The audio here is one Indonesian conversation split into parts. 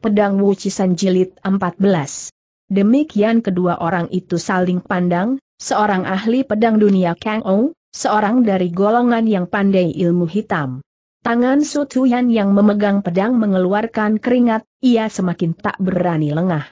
Pedang Wucisan Jilid 14. Demikian kedua orang itu saling pandang, seorang ahli pedang dunia Kang Ong, seorang dari golongan yang pandai ilmu hitam. Tangan Sutuyan yang memegang pedang mengeluarkan keringat, ia semakin tak berani lengah.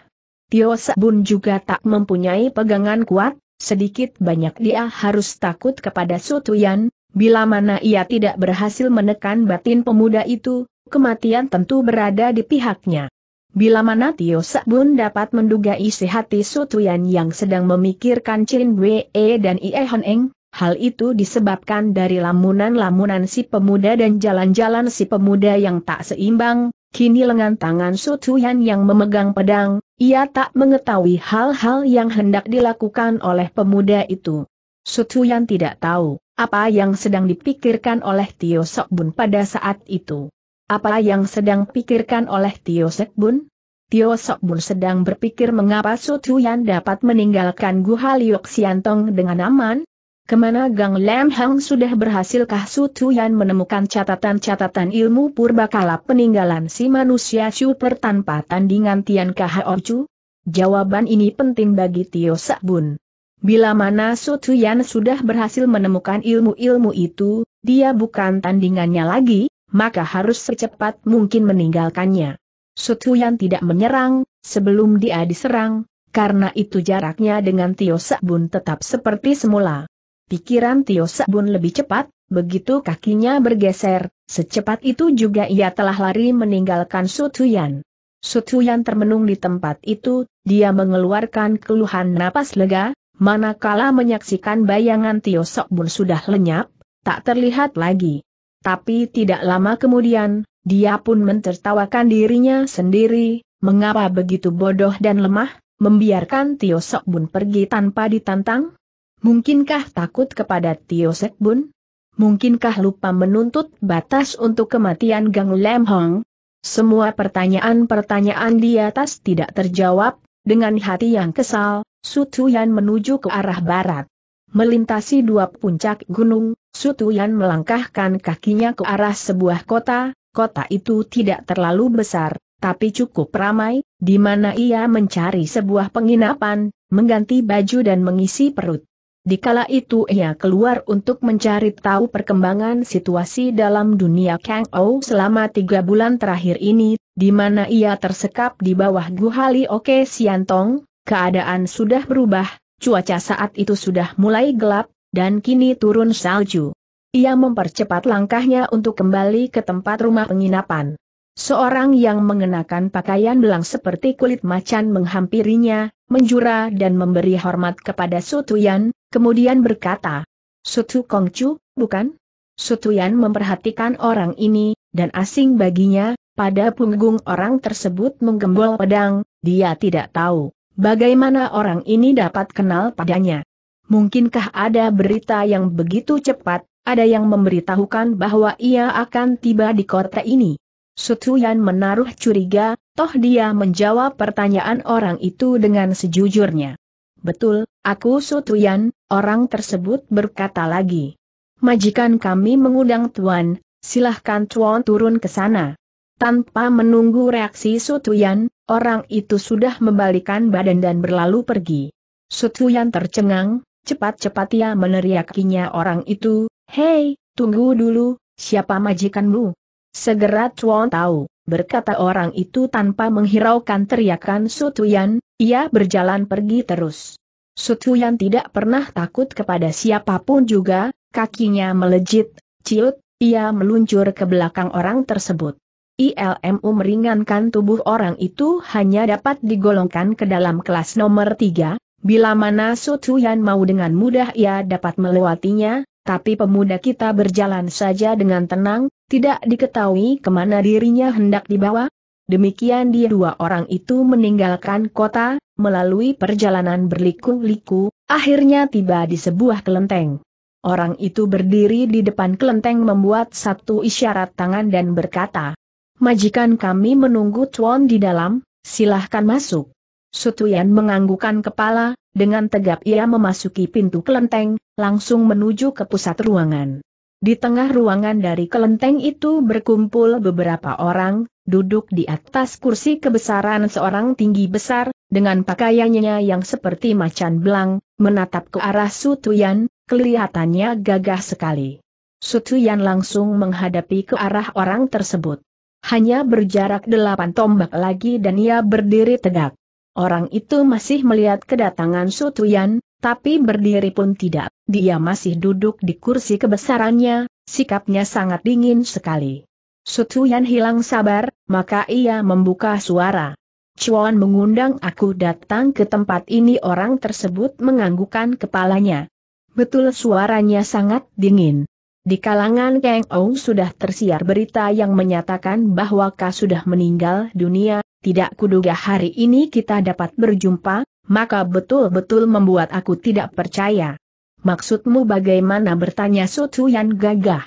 Tio Sebun juga tak mempunyai pegangan kuat, sedikit banyak dia harus takut kepada Sutuyan, bila mana ia tidak berhasil menekan batin pemuda itu, kematian tentu berada di pihaknya. Bila mana Tio Sakbun dapat menduga isi hati Sutuyan yang sedang memikirkan Chin Wee dan Ie Hon Eng, hal itu disebabkan dari lamunan-lamunan si pemuda dan jalan-jalan si pemuda yang tak seimbang, kini lengan tangan Sutuyan yang memegang pedang, ia tak mengetahui hal-hal yang hendak dilakukan oleh pemuda itu. Sutuyan tidak tahu apa yang sedang dipikirkan oleh Tio Sokbun pada saat itu. Apa yang sedang pikirkan oleh Tio Sek Bun? Tio Bun sedang berpikir mengapa Su Tuyan dapat meninggalkan Guha Liok Siantong dengan aman? Kemana Gang Lam Hang sudah berhasilkah Su Tuyan menemukan catatan-catatan ilmu purbakala peninggalan si manusia super tanpa tandingan Tian Chu? Jawaban ini penting bagi Tio Bun. Bila mana Su Tuyan sudah berhasil menemukan ilmu-ilmu itu, dia bukan tandingannya lagi, maka harus secepat mungkin meninggalkannya. Sutuyan tidak menyerang, sebelum dia diserang, karena itu jaraknya dengan Tio Sabun tetap seperti semula. Pikiran Tio Sabun lebih cepat, begitu kakinya bergeser, secepat itu juga ia telah lari meninggalkan Sutuyan. Sutuyan termenung di tempat itu, dia mengeluarkan keluhan napas lega, manakala menyaksikan bayangan Tio Sabun sudah lenyap, tak terlihat lagi. Tapi tidak lama kemudian, dia pun mentertawakan dirinya sendiri, mengapa begitu bodoh dan lemah, membiarkan Tio Bun pergi tanpa ditantang? Mungkinkah takut kepada Tio Bun? Mungkinkah lupa menuntut batas untuk kematian Gang Lem Hong? Semua pertanyaan-pertanyaan di atas tidak terjawab, dengan hati yang kesal, Su Tuyan menuju ke arah barat. Melintasi dua puncak gunung, Sutuyan melangkahkan kakinya ke arah sebuah kota, kota itu tidak terlalu besar, tapi cukup ramai, di mana ia mencari sebuah penginapan, mengganti baju dan mengisi perut. Di kala itu ia keluar untuk mencari tahu perkembangan situasi dalam dunia Kang Ou selama tiga bulan terakhir ini, di mana ia tersekap di bawah Guhali Oke Siantong, keadaan sudah berubah, cuaca saat itu sudah mulai gelap, dan kini turun salju. Ia mempercepat langkahnya untuk kembali ke tempat rumah penginapan. Seorang yang mengenakan pakaian belang seperti kulit macan menghampirinya, menjura dan memberi hormat kepada Sutuyan, kemudian berkata, Sutu Kongcu, bukan? Sutuyan memperhatikan orang ini, dan asing baginya, pada punggung orang tersebut menggembol pedang, dia tidak tahu bagaimana orang ini dapat kenal padanya. Mungkinkah ada berita yang begitu cepat, ada yang memberitahukan bahwa ia akan tiba di kota ini? Sutuyan menaruh curiga, toh dia menjawab pertanyaan orang itu dengan sejujurnya. Betul, aku Sutuyan, orang tersebut berkata lagi. Majikan kami mengundang Tuan, silahkan Tuan turun ke sana. Tanpa menunggu reaksi Sutuyan, orang itu sudah membalikan badan dan berlalu pergi. Sutuyan tercengang, Cepat-cepat ia meneriakinya orang itu, Hei, tunggu dulu, siapa majikanmu? Segera Chuan tahu, berkata orang itu tanpa menghiraukan teriakan Sutuyan, ia berjalan pergi terus. Sutuyan tidak pernah takut kepada siapapun juga, kakinya melejit, ciut, ia meluncur ke belakang orang tersebut. ILMU meringankan tubuh orang itu hanya dapat digolongkan ke dalam kelas nomor 3, Bila mana Sutuyan mau dengan mudah ia dapat melewatinya, tapi pemuda kita berjalan saja dengan tenang, tidak diketahui kemana dirinya hendak dibawa. Demikian dia dua orang itu meninggalkan kota, melalui perjalanan berliku-liku, akhirnya tiba di sebuah kelenteng. Orang itu berdiri di depan kelenteng membuat satu isyarat tangan dan berkata, Majikan kami menunggu Tuan di dalam, silahkan masuk. Sutuyan menganggukan kepala, dengan tegap ia memasuki pintu kelenteng, langsung menuju ke pusat ruangan. Di tengah ruangan dari kelenteng itu berkumpul beberapa orang, duduk di atas kursi kebesaran seorang tinggi besar, dengan pakaiannya yang seperti macan belang, menatap ke arah Sutuyan, kelihatannya gagah sekali. Sutuyan langsung menghadapi ke arah orang tersebut. Hanya berjarak delapan tombak lagi dan ia berdiri tegak. Orang itu masih melihat kedatangan Sutuyan, tapi berdiri pun tidak. Dia masih duduk di kursi kebesarannya, sikapnya sangat dingin sekali. Sutuyan hilang sabar, maka ia membuka suara. Chuan mengundang aku datang ke tempat ini orang tersebut menganggukan kepalanya. Betul suaranya sangat dingin. Di kalangan Kang Ou sudah tersiar berita yang menyatakan bahwa Ka sudah meninggal dunia, tidak kuduga hari ini kita dapat berjumpa, maka betul-betul membuat aku tidak percaya. Maksudmu bagaimana bertanya Sutuyan gagah?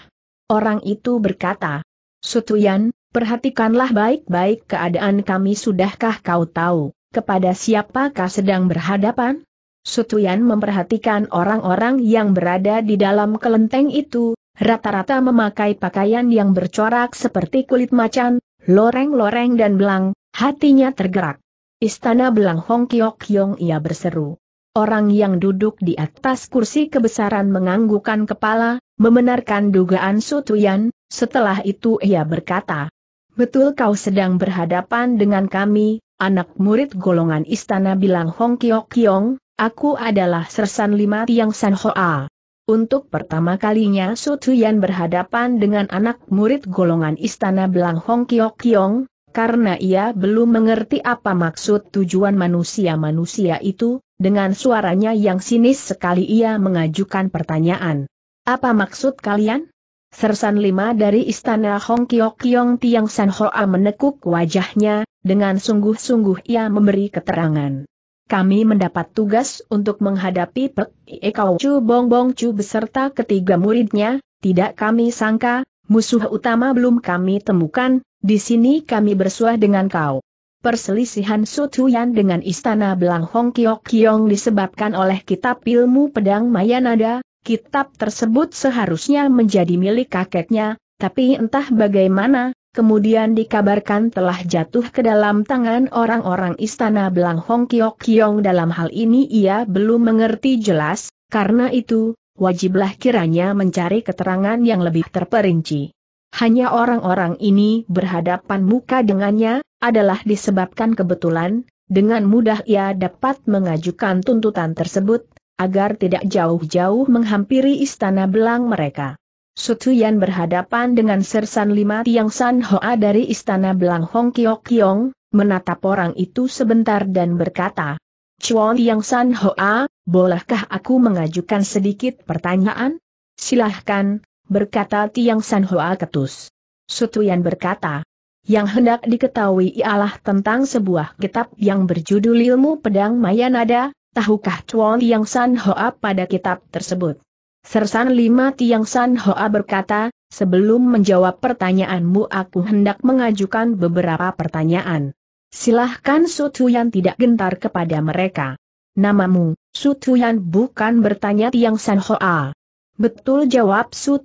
Orang itu berkata, Sutuyan, perhatikanlah baik-baik keadaan kami sudahkah kau tahu, kepada siapakah sedang berhadapan? Sutuyan memperhatikan orang-orang yang berada di dalam kelenteng itu, rata-rata memakai pakaian yang bercorak seperti kulit macan, loreng-loreng dan belang, Hatinya tergerak. Istana Belang Hong Kiok Yong ia berseru. Orang yang duduk di atas kursi kebesaran menganggukan kepala, membenarkan dugaan Sutuyan, setelah itu ia berkata, Betul kau sedang berhadapan dengan kami, anak murid golongan istana bilang Hong Kiok Kiong, aku adalah Sersan Lima Tiang San Hoa. Untuk pertama kalinya Sutuyan berhadapan dengan anak murid golongan istana Belang Hong Kiok Kiong, karena ia belum mengerti apa maksud tujuan manusia-manusia itu, dengan suaranya yang sinis sekali ia mengajukan pertanyaan. Apa maksud kalian? Sersan lima dari istana Hong Kiok Kiong Tiang San Hoa menekuk wajahnya, dengan sungguh-sungguh ia memberi keterangan kami mendapat tugas untuk menghadapi Pek Ekao Chu Bong Bong Chu beserta ketiga muridnya, tidak kami sangka, musuh utama belum kami temukan, di sini kami bersuah dengan kau. Perselisihan Sutuyan dengan Istana Belang Hong Kiok Kiong disebabkan oleh kitab ilmu pedang Mayanada, kitab tersebut seharusnya menjadi milik kakeknya, tapi entah bagaimana, kemudian dikabarkan telah jatuh ke dalam tangan orang-orang Istana Belang Hong Kiok Kiong dalam hal ini ia belum mengerti jelas, karena itu, wajiblah kiranya mencari keterangan yang lebih terperinci hanya orang-orang ini berhadapan muka dengannya, adalah disebabkan kebetulan, dengan mudah ia dapat mengajukan tuntutan tersebut, agar tidak jauh-jauh menghampiri istana belang mereka. Sutuyan berhadapan dengan Sersan Lima Tiang San Hoa dari istana belang Hong Kiok Kiong, menatap orang itu sebentar dan berkata, Chuan Tiang San Hoa, bolehkah aku mengajukan sedikit pertanyaan? Silahkan, berkata Tiang San Hoa Ketus. Sutuyan berkata, yang hendak diketahui ialah tentang sebuah kitab yang berjudul Ilmu Pedang Mayanada, tahukah Chuan Tiang San Hoa pada kitab tersebut? Sersan lima Tiang San Hoa berkata, sebelum menjawab pertanyaanmu aku hendak mengajukan beberapa pertanyaan. Silahkan Sutuyan tidak gentar kepada mereka. Namamu, Sutuyan bukan bertanya Tiang San Hoa. Betul jawab Su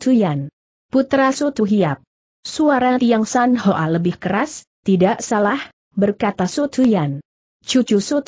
Putra Su Hiap. Suara Tiang San Hoa lebih keras, tidak salah, berkata Su Cucu Su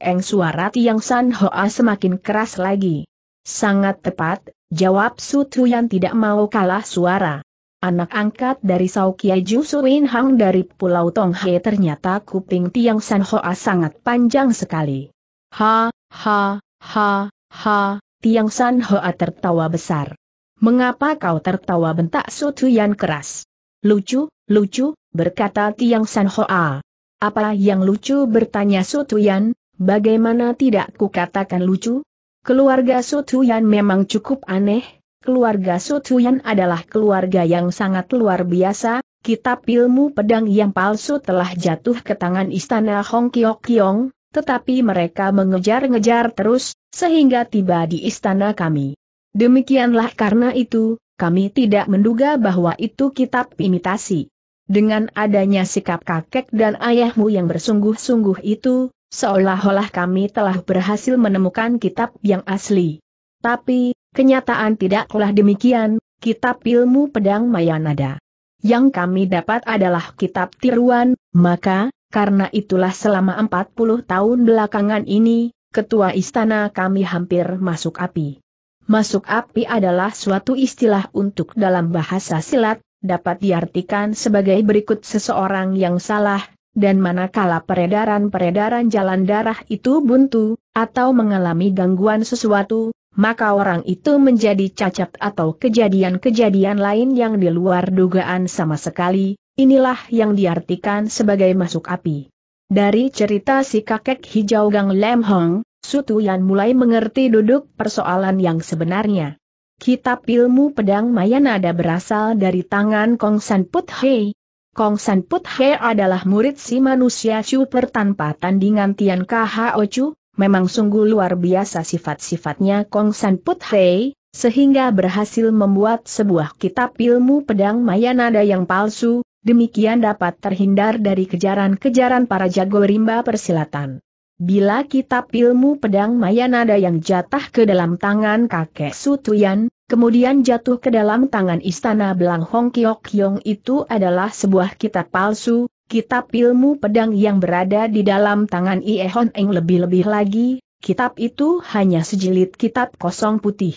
Eng suara Tiang San Hoa semakin keras lagi. Sangat tepat, jawab Su tidak mau kalah suara. Anak angkat dari Sao Kiai Ju Suin Hang dari Pulau Tonghe ternyata kuping Tiang San Hoa sangat panjang sekali. Ha, ha, ha, ha, Tiang San Hoa tertawa besar. Mengapa kau tertawa bentak Yan keras? Lucu, lucu, berkata Tiang San Hoa. Apa yang lucu bertanya Yan, bagaimana tidak kukatakan lucu? Keluarga Yan memang cukup aneh, keluarga Yan adalah keluarga yang sangat luar biasa, kitab ilmu pedang yang palsu telah jatuh ke tangan istana Hong Kiok Kiong, tetapi mereka mengejar-ngejar terus, sehingga tiba di istana kami. Demikianlah karena itu, kami tidak menduga bahwa itu kitab imitasi. Dengan adanya sikap kakek dan ayahmu yang bersungguh-sungguh itu, seolah-olah kami telah berhasil menemukan kitab yang asli. Tapi, kenyataan tidaklah demikian, kitab ilmu pedang Mayanada. Yang kami dapat adalah kitab tiruan, maka, karena itulah selama 40 tahun belakangan ini, ketua istana kami hampir masuk api. Masuk api adalah suatu istilah untuk dalam bahasa silat, dapat diartikan sebagai berikut seseorang yang salah, dan manakala peredaran-peredaran jalan darah itu buntu, atau mengalami gangguan sesuatu, maka orang itu menjadi cacat atau kejadian-kejadian lain yang di luar dugaan sama sekali, Inilah yang diartikan sebagai masuk api. Dari cerita si kakek hijau Gang Lem Hong, Sutu Yan mulai mengerti duduk persoalan yang sebenarnya. Kitab ilmu pedang Mayanada berasal dari tangan Kong San Put Hei. Kong San Put Hei adalah murid si manusia super tanpa tandingan Tian Kho Chu, memang sungguh luar biasa sifat-sifatnya Kong San Put Hei, sehingga berhasil membuat sebuah kitab ilmu pedang Mayanada yang palsu, demikian dapat terhindar dari kejaran-kejaran para jago rimba persilatan. Bila kitab ilmu pedang Mayanada yang jatah ke dalam tangan kakek Sutuyan, kemudian jatuh ke dalam tangan istana Belang Hong Kiok Yong itu adalah sebuah kitab palsu, kitab ilmu pedang yang berada di dalam tangan Ie Hon Eng lebih-lebih lagi, kitab itu hanya sejilid kitab kosong putih.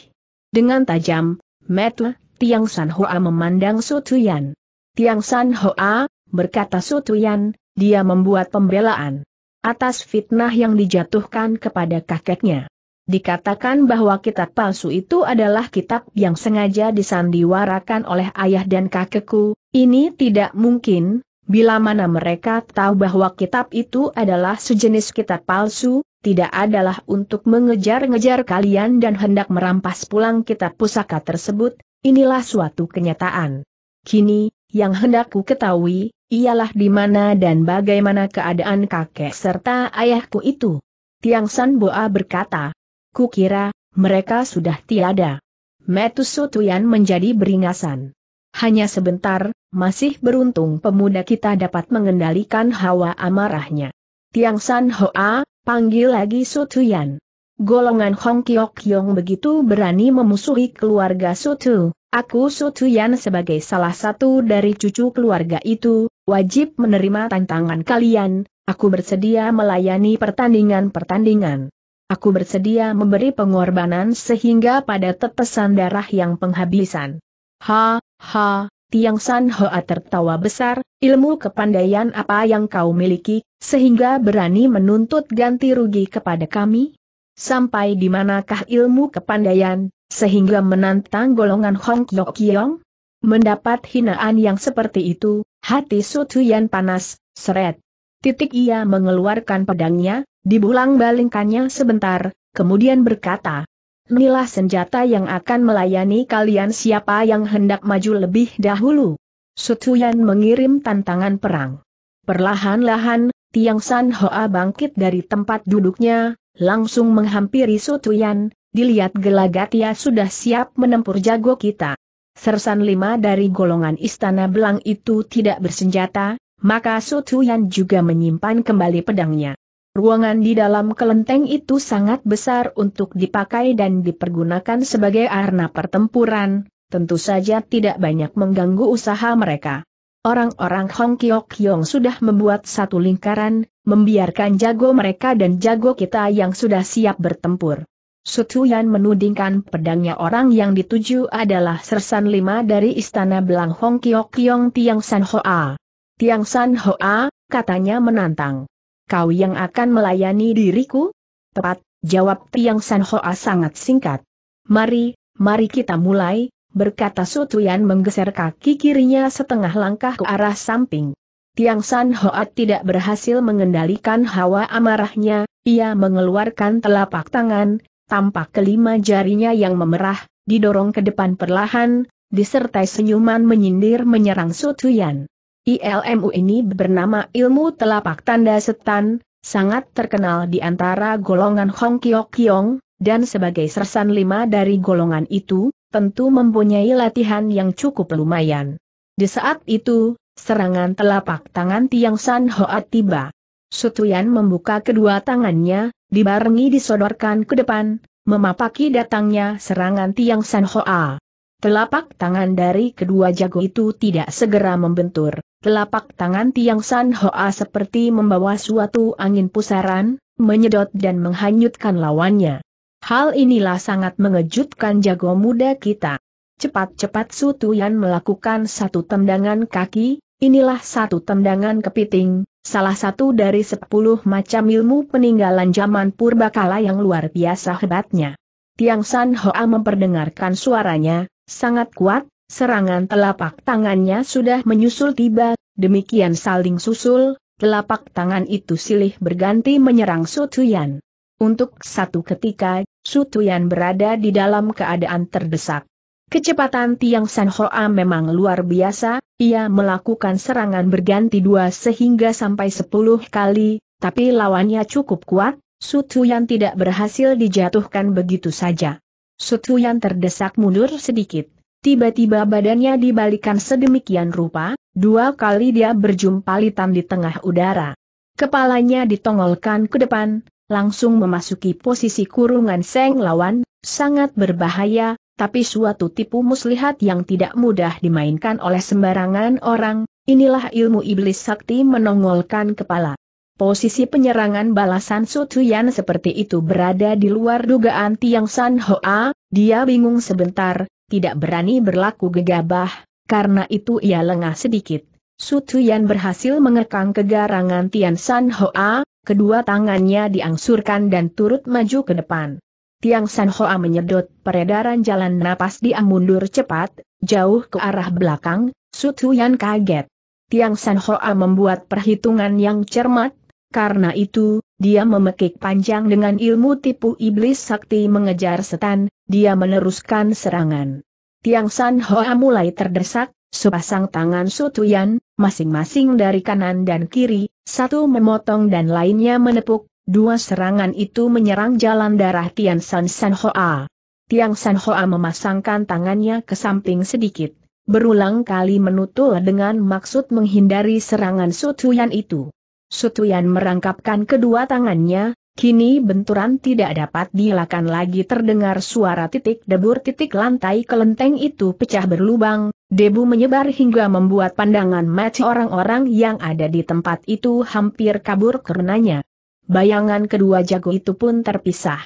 Dengan tajam, Metu, Tiang San Hoa memandang Sutuyan. Tiang San Hoa, berkata Sutuyan, dia membuat pembelaan atas fitnah yang dijatuhkan kepada kakeknya. Dikatakan bahwa kitab palsu itu adalah kitab yang sengaja disandiwarakan oleh ayah dan kakekku, ini tidak mungkin, bila mana mereka tahu bahwa kitab itu adalah sejenis kitab palsu, tidak adalah untuk mengejar-ngejar kalian dan hendak merampas pulang kitab pusaka tersebut, inilah suatu kenyataan. Kini, yang hendak ku ketahui, ialah di mana dan bagaimana keadaan kakek serta ayahku itu. Tiang San Boa berkata, ku kira mereka sudah tiada. Metusutuyan menjadi beringasan. Hanya sebentar, masih beruntung pemuda kita dapat mengendalikan hawa amarahnya. Tiang San Hoa, panggil lagi Sutuyan golongan Hong Kiok Yong begitu berani memusuhi keluarga Sutu. Aku Sutu Yan sebagai salah satu dari cucu keluarga itu, wajib menerima tantangan kalian, aku bersedia melayani pertandingan-pertandingan. Aku bersedia memberi pengorbanan sehingga pada tetesan darah yang penghabisan. Ha, ha, Tiang San Hoa tertawa besar, ilmu kepandaian apa yang kau miliki, sehingga berani menuntut ganti rugi kepada kami? sampai di manakah ilmu kepandaian, sehingga menantang golongan Hong Kyok Kiong? Mendapat hinaan yang seperti itu, hati Sutuyan panas, seret. Titik ia mengeluarkan pedangnya, dibulang balingkannya sebentar, kemudian berkata, Inilah senjata yang akan melayani kalian siapa yang hendak maju lebih dahulu. Sutuyan mengirim tantangan perang. Perlahan-lahan, Tiang San Hoa bangkit dari tempat duduknya, langsung menghampiri Sutuyan, dilihat gelagat ia sudah siap menempur jago kita. Sersan lima dari golongan istana belang itu tidak bersenjata, maka Sutuyan juga menyimpan kembali pedangnya. Ruangan di dalam kelenteng itu sangat besar untuk dipakai dan dipergunakan sebagai arena pertempuran, tentu saja tidak banyak mengganggu usaha mereka. Orang-orang Hong Kiok Yong sudah membuat satu lingkaran, membiarkan jago mereka dan jago kita yang sudah siap bertempur. Sutuyan menudingkan pedangnya orang yang dituju adalah Sersan Lima dari Istana Belang Hong Kiok Yong Tiang San Hoa. Tiang San Hoa, katanya menantang. Kau yang akan melayani diriku? Tepat, jawab Tiang San Hoa sangat singkat. Mari, mari kita mulai, berkata Sutuyan menggeser kaki kirinya setengah langkah ke arah samping. Tiang San Hoat tidak berhasil mengendalikan hawa amarahnya, ia mengeluarkan telapak tangan, tampak kelima jarinya yang memerah, didorong ke depan perlahan, disertai senyuman menyindir menyerang Sutuyan. ILMU ini bernama ilmu telapak tanda setan, sangat terkenal di antara golongan Hong Kiok Kiong, dan sebagai sersan lima dari golongan itu, tentu mempunyai latihan yang cukup lumayan. Di saat itu, serangan telapak tangan Tiang San Hoa tiba. Sutuyan membuka kedua tangannya, dibarengi disodorkan ke depan, memapaki datangnya serangan Tiang San Hoa. Telapak tangan dari kedua jago itu tidak segera membentur, telapak tangan Tiang San Hoa seperti membawa suatu angin pusaran, menyedot dan menghanyutkan lawannya. Hal inilah sangat mengejutkan jago muda kita. Cepat-cepat Sutuyan melakukan satu tendangan kaki, inilah satu tendangan kepiting, salah satu dari sepuluh macam ilmu peninggalan zaman purbakala yang luar biasa hebatnya. Tiang San Hoa memperdengarkan suaranya, sangat kuat, serangan telapak tangannya sudah menyusul tiba, demikian saling susul, telapak tangan itu silih berganti menyerang Sutuyan. Untuk satu ketika, Sutuyan berada di dalam keadaan terdesak. Kecepatan Tiang San Hoa memang luar biasa, ia melakukan serangan berganti dua sehingga sampai sepuluh kali, tapi lawannya cukup kuat, Sutuyan tidak berhasil dijatuhkan begitu saja. Sutuyan terdesak mundur sedikit, tiba-tiba badannya dibalikan sedemikian rupa, dua kali dia berjumpa litan di tengah udara. Kepalanya ditongolkan ke depan, langsung memasuki posisi kurungan Seng lawan, sangat berbahaya, tapi suatu tipu muslihat yang tidak mudah dimainkan oleh sembarangan orang, inilah ilmu iblis sakti menongolkan kepala. Posisi penyerangan balasan Sutuyan seperti itu berada di luar dugaan Tiang San Hoa, dia bingung sebentar, tidak berani berlaku gegabah, karena itu ia lengah sedikit. Sutuyan berhasil mengekang kegarangan Tian San Hoa, kedua tangannya diangsurkan dan turut maju ke depan. Tiang San Hoa menyedot peredaran jalan napas dia mundur cepat, jauh ke arah belakang, Sutuyan kaget. Tiang San Hoa membuat perhitungan yang cermat, karena itu, dia memekik panjang dengan ilmu tipu iblis sakti mengejar setan, dia meneruskan serangan. Tiang San Hoa mulai terdesak, sepasang tangan Sutuyan, masing-masing dari kanan dan kiri, satu memotong dan lainnya menepuk, dua serangan itu menyerang jalan darah Tian San San Hoa. Tiang San Hoa memasangkan tangannya ke samping sedikit, berulang kali menutul dengan maksud menghindari serangan Sutuyan itu. Sutuyan merangkapkan kedua tangannya, Kini benturan tidak dapat dilakan lagi terdengar suara titik debur titik lantai kelenteng itu pecah berlubang, debu menyebar hingga membuat pandangan mati orang-orang yang ada di tempat itu hampir kabur karenanya. Bayangan kedua jago itu pun terpisah.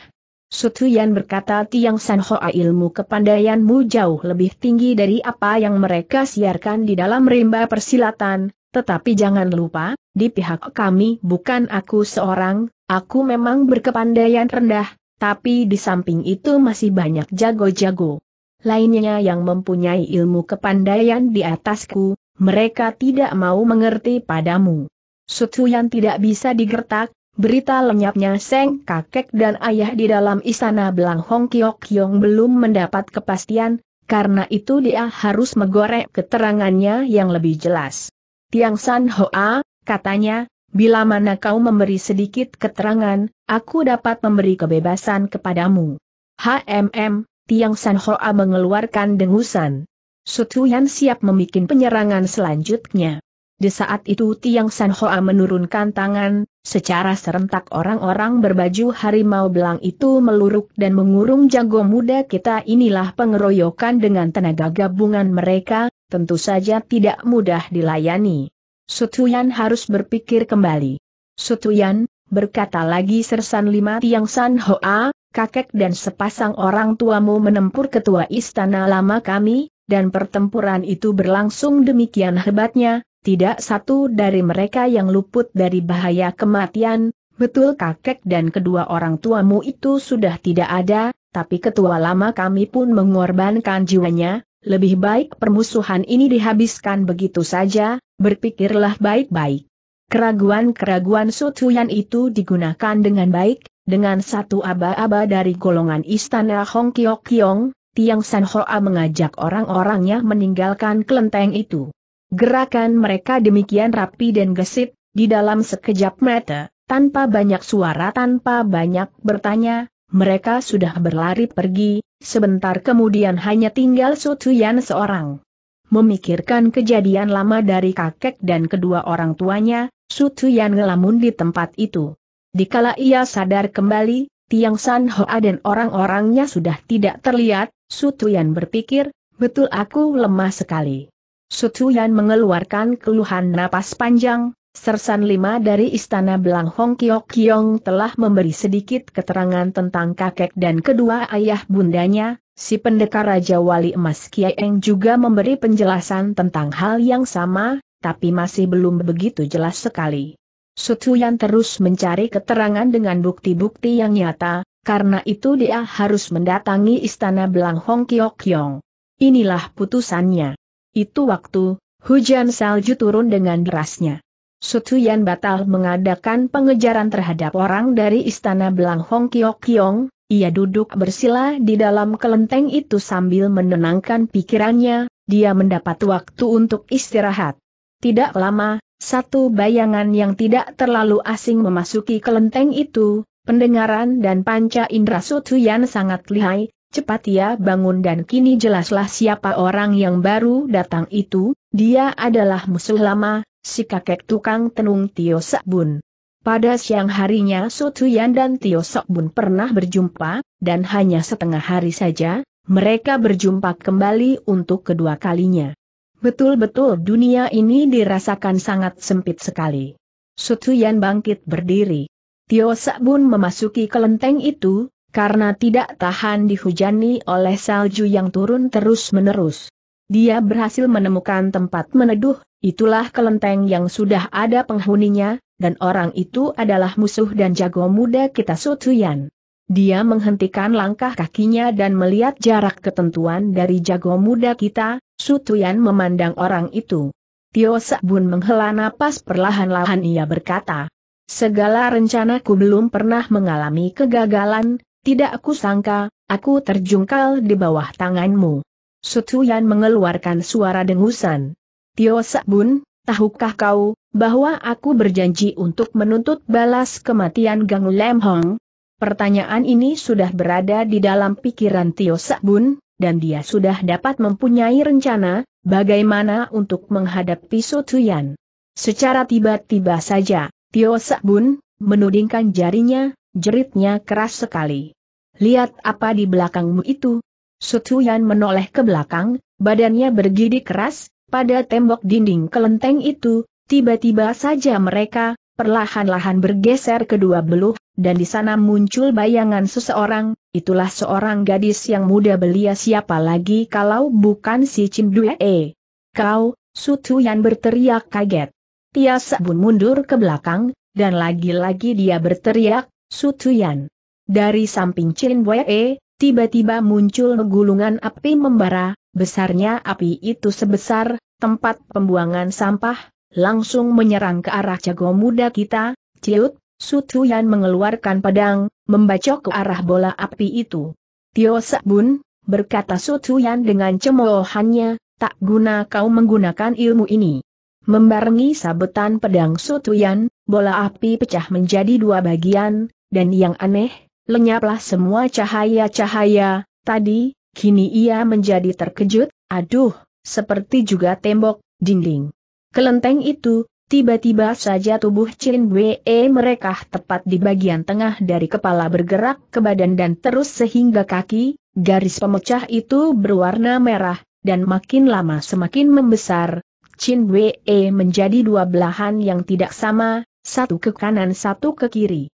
Sutuyan berkata Tiang San Hoa ilmu kepandaianmu jauh lebih tinggi dari apa yang mereka siarkan di dalam rimba persilatan, tetapi jangan lupa, di pihak kami bukan aku seorang, Aku memang berkepandaian rendah, tapi di samping itu masih banyak jago-jago. Lainnya yang mempunyai ilmu kepandaian di atasku, mereka tidak mau mengerti padamu. Sutu yang tidak bisa digertak, berita lenyapnya Seng kakek dan ayah di dalam istana Belang Hong Kiok Yong belum mendapat kepastian, karena itu dia harus menggorek keterangannya yang lebih jelas. Tiang San Hoa, katanya, bila mana kau memberi sedikit keterangan, aku dapat memberi kebebasan kepadamu. HMM, Tiang San Hoa mengeluarkan dengusan. Sutuyan siap memikin penyerangan selanjutnya. Di saat itu Tiang San Hoa menurunkan tangan, secara serentak orang-orang berbaju harimau belang itu meluruk dan mengurung jago muda kita inilah pengeroyokan dengan tenaga gabungan mereka, tentu saja tidak mudah dilayani. Sutuyan harus berpikir kembali. Sutuyan, berkata lagi Sersan Lima Tiang San Hoa, kakek dan sepasang orang tuamu menempur ketua istana lama kami, dan pertempuran itu berlangsung demikian hebatnya, tidak satu dari mereka yang luput dari bahaya kematian, betul kakek dan kedua orang tuamu itu sudah tidak ada, tapi ketua lama kami pun mengorbankan jiwanya, lebih baik permusuhan ini dihabiskan begitu saja, berpikirlah baik-baik. Keraguan-keraguan Sutuyan itu digunakan dengan baik, dengan satu aba-aba dari golongan istana Hong Kiok Kiong, Tiang San Hoa mengajak orang-orangnya meninggalkan kelenteng itu. Gerakan mereka demikian rapi dan gesit, di dalam sekejap mata, tanpa banyak suara tanpa banyak bertanya, mereka sudah berlari pergi, sebentar kemudian hanya tinggal Sutuyan seorang. Memikirkan kejadian lama dari kakek dan kedua orang tuanya, Sutuyan ngelamun di tempat itu. Dikala ia sadar kembali, Tiang San Hoa dan orang-orangnya sudah tidak terlihat, Sutuyan berpikir, betul aku lemah sekali. Sutuyan mengeluarkan keluhan napas panjang, Sersan lima dari Istana Belang Hong Kiok Kiong telah memberi sedikit keterangan tentang kakek dan kedua ayah bundanya, si pendekar Raja Wali Emas Kiai Eng juga memberi penjelasan tentang hal yang sama, tapi masih belum begitu jelas sekali. Sutuyan terus mencari keterangan dengan bukti-bukti yang nyata, karena itu dia harus mendatangi Istana Belang Hong Kiok Kiong. Inilah putusannya. Itu waktu, hujan salju turun dengan derasnya. Sutuyan batal mengadakan pengejaran terhadap orang dari istana Belang Hong Kiok Kiong, ia duduk bersila di dalam kelenteng itu sambil menenangkan pikirannya, dia mendapat waktu untuk istirahat. Tidak lama, satu bayangan yang tidak terlalu asing memasuki kelenteng itu, pendengaran dan panca indera Sutuyan sangat lihai, cepat ia bangun dan kini jelaslah siapa orang yang baru datang itu, dia adalah musuh lama, si kakek tukang tenung Tio Sakbun. Pada siang harinya Sutuyan dan Tio Sakbun pernah berjumpa, dan hanya setengah hari saja, mereka berjumpa kembali untuk kedua kalinya. Betul-betul dunia ini dirasakan sangat sempit sekali. Sutuyan bangkit berdiri. Tio Sakbun memasuki kelenteng itu, karena tidak tahan dihujani oleh salju yang turun terus-menerus. Dia berhasil menemukan tempat meneduh, itulah kelenteng yang sudah ada penghuninya, dan orang itu adalah musuh dan jago muda kita Sutuyan. Dia menghentikan langkah kakinya dan melihat jarak ketentuan dari jago muda kita, Sutuyan memandang orang itu. Tio Sabun menghela napas perlahan-lahan ia berkata, Segala rencanaku belum pernah mengalami kegagalan, tidak aku sangka, aku terjungkal di bawah tanganmu. Sutuyan mengeluarkan suara dengusan. Tio Sakbun, tahukah kau, bahwa aku berjanji untuk menuntut balas kematian Gang Lem Hong? Pertanyaan ini sudah berada di dalam pikiran Tio Sakbun, dan dia sudah dapat mempunyai rencana, bagaimana untuk menghadapi Sutuyan. Secara tiba-tiba saja, Tio Sakbun, menudingkan jarinya, jeritnya keras sekali. Lihat apa di belakangmu itu, Sutuyan menoleh ke belakang, badannya bergidik keras, pada tembok dinding kelenteng itu, tiba-tiba saja mereka, perlahan-lahan bergeser kedua beluh, dan di sana muncul bayangan seseorang, itulah seorang gadis yang muda belia siapa lagi kalau bukan si Chin E? Kau, Sutuyan berteriak kaget. Tia Sabun mundur ke belakang, dan lagi-lagi dia berteriak, Sutuyan. Dari samping Chin Wei, Tiba-tiba muncul gulungan api membara, besarnya api itu sebesar tempat pembuangan sampah, langsung menyerang ke arah jago muda kita, Ciut, Sutuyan mengeluarkan pedang, membacok ke arah bola api itu. Tio Sabun, berkata Sutuyan dengan cemoohannya, tak guna kau menggunakan ilmu ini. Membarengi sabetan pedang Sutuyan, bola api pecah menjadi dua bagian, dan yang aneh, Lenyaplah semua cahaya-cahaya, tadi, kini ia menjadi terkejut, aduh, seperti juga tembok, dinding. Kelenteng itu, Tiba-tiba saja tubuh Chin Wei mereka tepat di bagian tengah dari kepala bergerak ke badan dan terus sehingga kaki, garis pemecah itu berwarna merah, dan makin lama semakin membesar. Chin Wei menjadi dua belahan yang tidak sama, satu ke kanan satu ke kiri.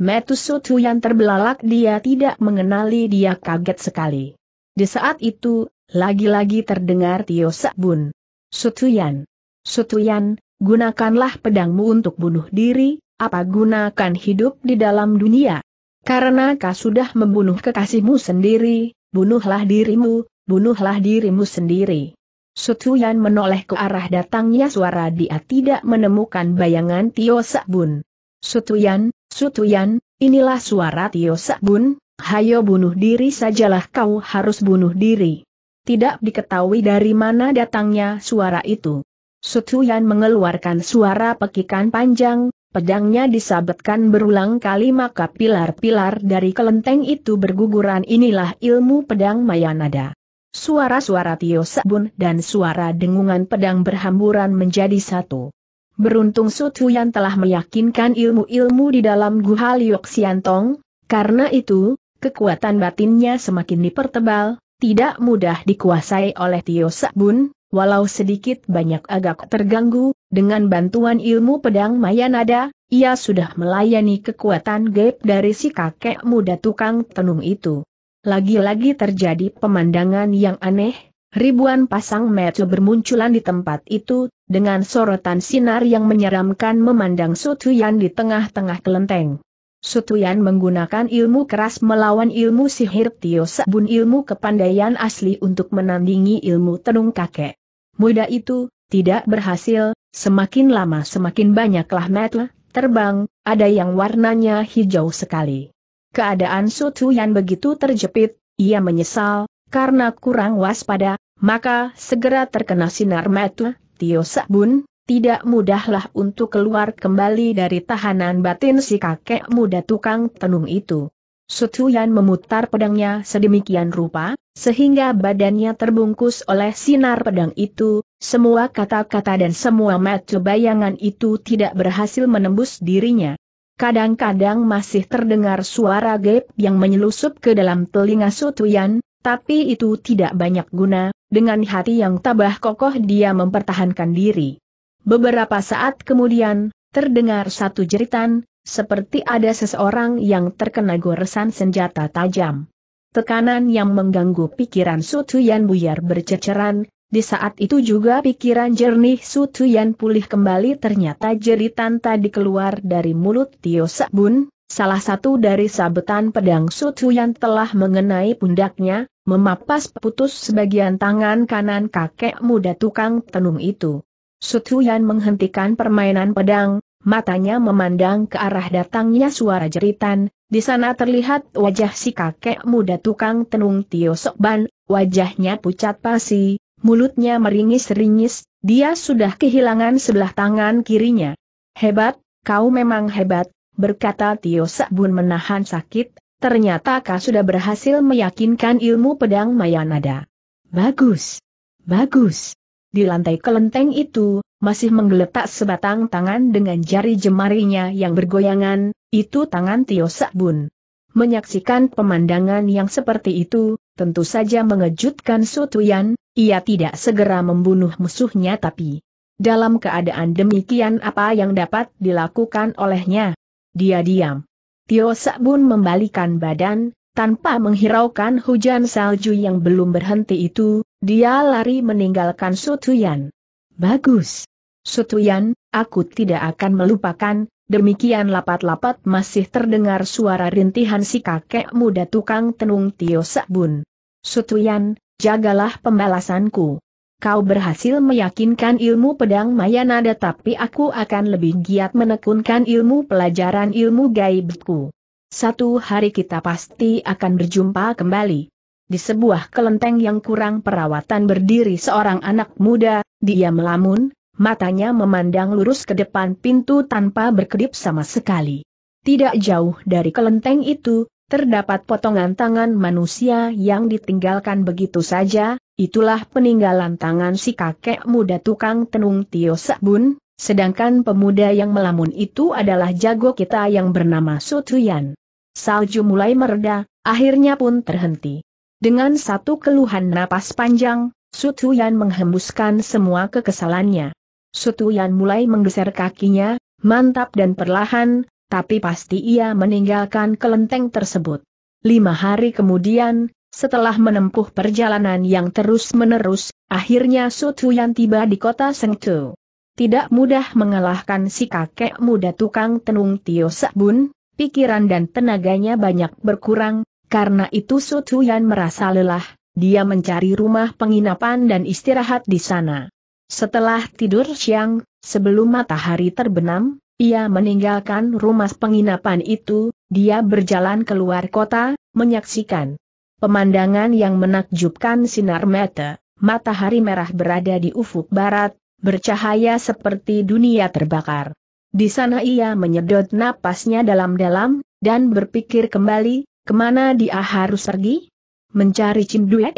Metusutu yang terbelalak dia tidak mengenali dia kaget sekali. Di saat itu, lagi-lagi terdengar Tio Sabun. Sutuyan. Sutuyan, gunakanlah pedangmu untuk bunuh diri, apa gunakan hidup di dalam dunia? Karena kau sudah membunuh kekasihmu sendiri, bunuhlah dirimu, bunuhlah dirimu sendiri. Sutuyan menoleh ke arah datangnya suara dia tidak menemukan bayangan Tio Sabun. Sutuyan, Sutuyan, inilah suara Tio Sakbun, hayo bunuh diri sajalah kau harus bunuh diri. Tidak diketahui dari mana datangnya suara itu. Sutuyan mengeluarkan suara pekikan panjang, pedangnya disabetkan berulang kali maka pilar-pilar dari kelenteng itu berguguran inilah ilmu pedang Mayanada. Suara-suara Tio Sakbun dan suara dengungan pedang berhamburan menjadi satu. Beruntung Su Tuyan telah meyakinkan ilmu-ilmu di dalam Guha Liok Siantong, karena itu, kekuatan batinnya semakin dipertebal, tidak mudah dikuasai oleh Tio Bun. walau sedikit banyak agak terganggu, dengan bantuan ilmu pedang Mayanada, ia sudah melayani kekuatan gaib dari si kakek muda tukang tenung itu. Lagi-lagi terjadi pemandangan yang aneh, Ribuan pasang mata bermunculan di tempat itu, dengan sorotan sinar yang menyeramkan memandang Sutuyan di tengah-tengah kelenteng. Sutuyan menggunakan ilmu keras melawan ilmu sihir Tio Sabun ilmu kepandaian asli untuk menandingi ilmu tenung kakek. Muda itu, tidak berhasil, semakin lama semakin banyaklah mata terbang, ada yang warnanya hijau sekali. Keadaan Sutuyan begitu terjepit, ia menyesal, karena kurang waspada, maka segera terkena sinar metu, Tio Sabun, tidak mudahlah untuk keluar kembali dari tahanan batin si kakek muda tukang tenung itu. Sutuyan memutar pedangnya sedemikian rupa, sehingga badannya terbungkus oleh sinar pedang itu, semua kata-kata dan semua mata bayangan itu tidak berhasil menembus dirinya. Kadang-kadang masih terdengar suara gap yang menyelusup ke dalam telinga Sutuyan, tapi itu tidak banyak guna, dengan hati yang tabah kokoh dia mempertahankan diri. Beberapa saat kemudian, terdengar satu jeritan, seperti ada seseorang yang terkena goresan senjata tajam. Tekanan yang mengganggu pikiran Yan buyar berceceran, di saat itu juga pikiran jernih Yan pulih kembali ternyata jeritan tadi keluar dari mulut Tio Sabun, Salah satu dari sabetan pedang Sutu yang telah mengenai pundaknya, memapas putus sebagian tangan kanan kakek muda tukang tenung itu. Sutu yang menghentikan permainan pedang, matanya memandang ke arah datangnya suara jeritan, di sana terlihat wajah si kakek muda tukang tenung Tio Sokban, wajahnya pucat pasi, mulutnya meringis-ringis, dia sudah kehilangan sebelah tangan kirinya. Hebat, kau memang hebat, berkata Tio Sabun menahan sakit, ternyata kau sudah berhasil meyakinkan ilmu pedang Mayanada. Bagus. Bagus. Di lantai kelenteng itu, masih menggeletak sebatang tangan dengan jari jemarinya yang bergoyangan, itu tangan Tio Sabun. Menyaksikan pemandangan yang seperti itu, tentu saja mengejutkan Sutuyan, ia tidak segera membunuh musuhnya tapi... Dalam keadaan demikian apa yang dapat dilakukan olehnya? Dia diam. Tio Sabun membalikan badan, tanpa menghiraukan hujan salju yang belum berhenti itu, dia lari meninggalkan Sutuyan. Bagus. Sutuyan, aku tidak akan melupakan, demikian lapat-lapat masih terdengar suara rintihan si kakek muda tukang tenung Tio Sabun. Sutuyan, jagalah pembalasanku kau berhasil meyakinkan ilmu pedang Mayanada tapi aku akan lebih giat menekunkan ilmu pelajaran ilmu gaibku. Satu hari kita pasti akan berjumpa kembali. Di sebuah kelenteng yang kurang perawatan berdiri seorang anak muda, dia melamun, matanya memandang lurus ke depan pintu tanpa berkedip sama sekali. Tidak jauh dari kelenteng itu, terdapat potongan tangan manusia yang ditinggalkan begitu saja, Itulah peninggalan tangan si kakek muda tukang tenung Tio Sabun, sedangkan pemuda yang melamun itu adalah jago kita yang bernama Sutuyan. Salju mulai mereda, akhirnya pun terhenti. Dengan satu keluhan napas panjang, Sutuyan menghembuskan semua kekesalannya. Sutuyan mulai menggeser kakinya, mantap dan perlahan, tapi pasti ia meninggalkan kelenteng tersebut. Lima hari kemudian, setelah menempuh perjalanan yang terus-menerus, akhirnya Sutu yang tiba di kota Sengtu. Tidak mudah mengalahkan si kakek muda tukang tenung Tio Sabun, pikiran dan tenaganya banyak berkurang, karena itu Sutu yang merasa lelah, dia mencari rumah penginapan dan istirahat di sana. Setelah tidur siang, sebelum matahari terbenam, ia meninggalkan rumah penginapan itu, dia berjalan keluar kota, menyaksikan Pemandangan yang menakjubkan sinar mata, matahari merah berada di ufuk barat, bercahaya seperti dunia terbakar. Di sana ia menyedot napasnya dalam-dalam, dan berpikir kembali, kemana dia harus pergi? Mencari Cindue.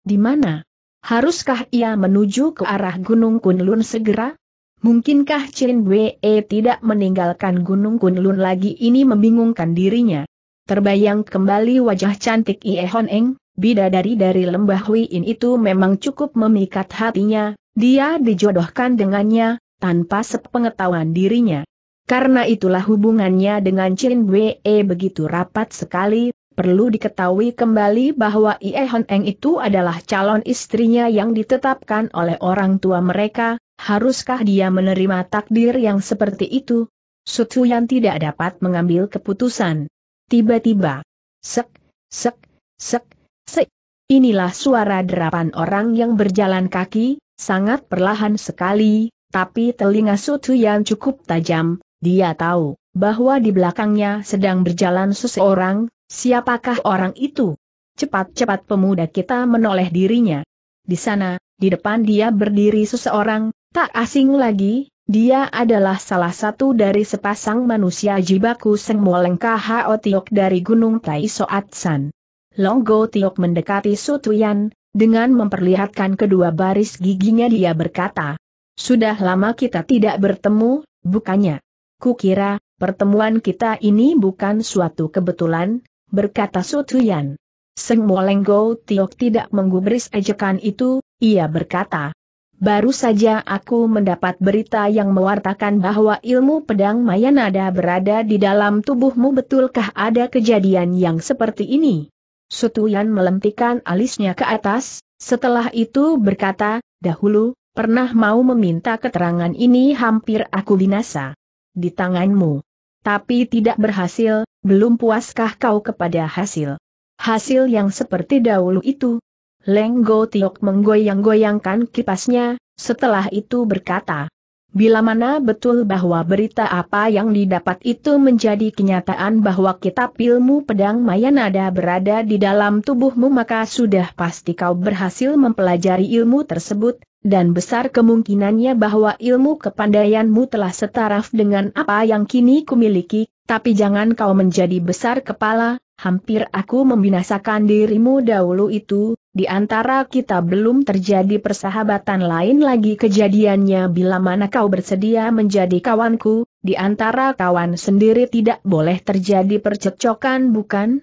Di mana? Haruskah ia menuju ke arah Gunung Kunlun segera? Mungkinkah Chin tidak meninggalkan Gunung Kunlun lagi ini membingungkan dirinya? Terbayang kembali wajah cantik Ie Hon Eng, bidadari dari lembah Huiin itu memang cukup memikat hatinya, dia dijodohkan dengannya, tanpa sepengetahuan dirinya. Karena itulah hubungannya dengan Chin Wei begitu rapat sekali, perlu diketahui kembali bahwa Ie Hon Eng itu adalah calon istrinya yang ditetapkan oleh orang tua mereka, haruskah dia menerima takdir yang seperti itu? Sutuyan tidak dapat mengambil keputusan. Tiba-tiba, sek, sek, sek, sek. Inilah suara derapan orang yang berjalan kaki, sangat perlahan sekali, tapi telinga Sutu yang cukup tajam, dia tahu bahwa di belakangnya sedang berjalan seseorang, siapakah orang itu? Cepat-cepat pemuda kita menoleh dirinya. Di sana, di depan dia berdiri seseorang, tak asing lagi, dia adalah salah satu dari sepasang manusia jibaku semua Moleng Kho Tiok dari Gunung Tai Soat San. Longgo Tiok mendekati Sutuyan, dengan memperlihatkan kedua baris giginya dia berkata, Sudah lama kita tidak bertemu, bukannya. Kukira, pertemuan kita ini bukan suatu kebetulan, berkata Sutuyan. Seng Go Tiok tidak menggubris ejekan itu, ia berkata, Baru saja aku mendapat berita yang mewartakan bahwa ilmu pedang Mayanada berada di dalam tubuhmu betulkah ada kejadian yang seperti ini? Sutuyan melentikan alisnya ke atas, setelah itu berkata, dahulu, pernah mau meminta keterangan ini hampir aku binasa. Di tanganmu. Tapi tidak berhasil, belum puaskah kau kepada hasil? Hasil yang seperti dahulu itu, Leng Tiok menggoyang-goyangkan kipasnya, setelah itu berkata. Bila mana betul bahwa berita apa yang didapat itu menjadi kenyataan bahwa kitab ilmu pedang Mayanada berada di dalam tubuhmu maka sudah pasti kau berhasil mempelajari ilmu tersebut, dan besar kemungkinannya bahwa ilmu kepandaianmu telah setaraf dengan apa yang kini kumiliki, tapi jangan kau menjadi besar kepala, hampir aku membinasakan dirimu dahulu itu, di antara kita belum terjadi persahabatan lain lagi kejadiannya bila mana kau bersedia menjadi kawanku, di antara kawan sendiri tidak boleh terjadi percecokan bukan?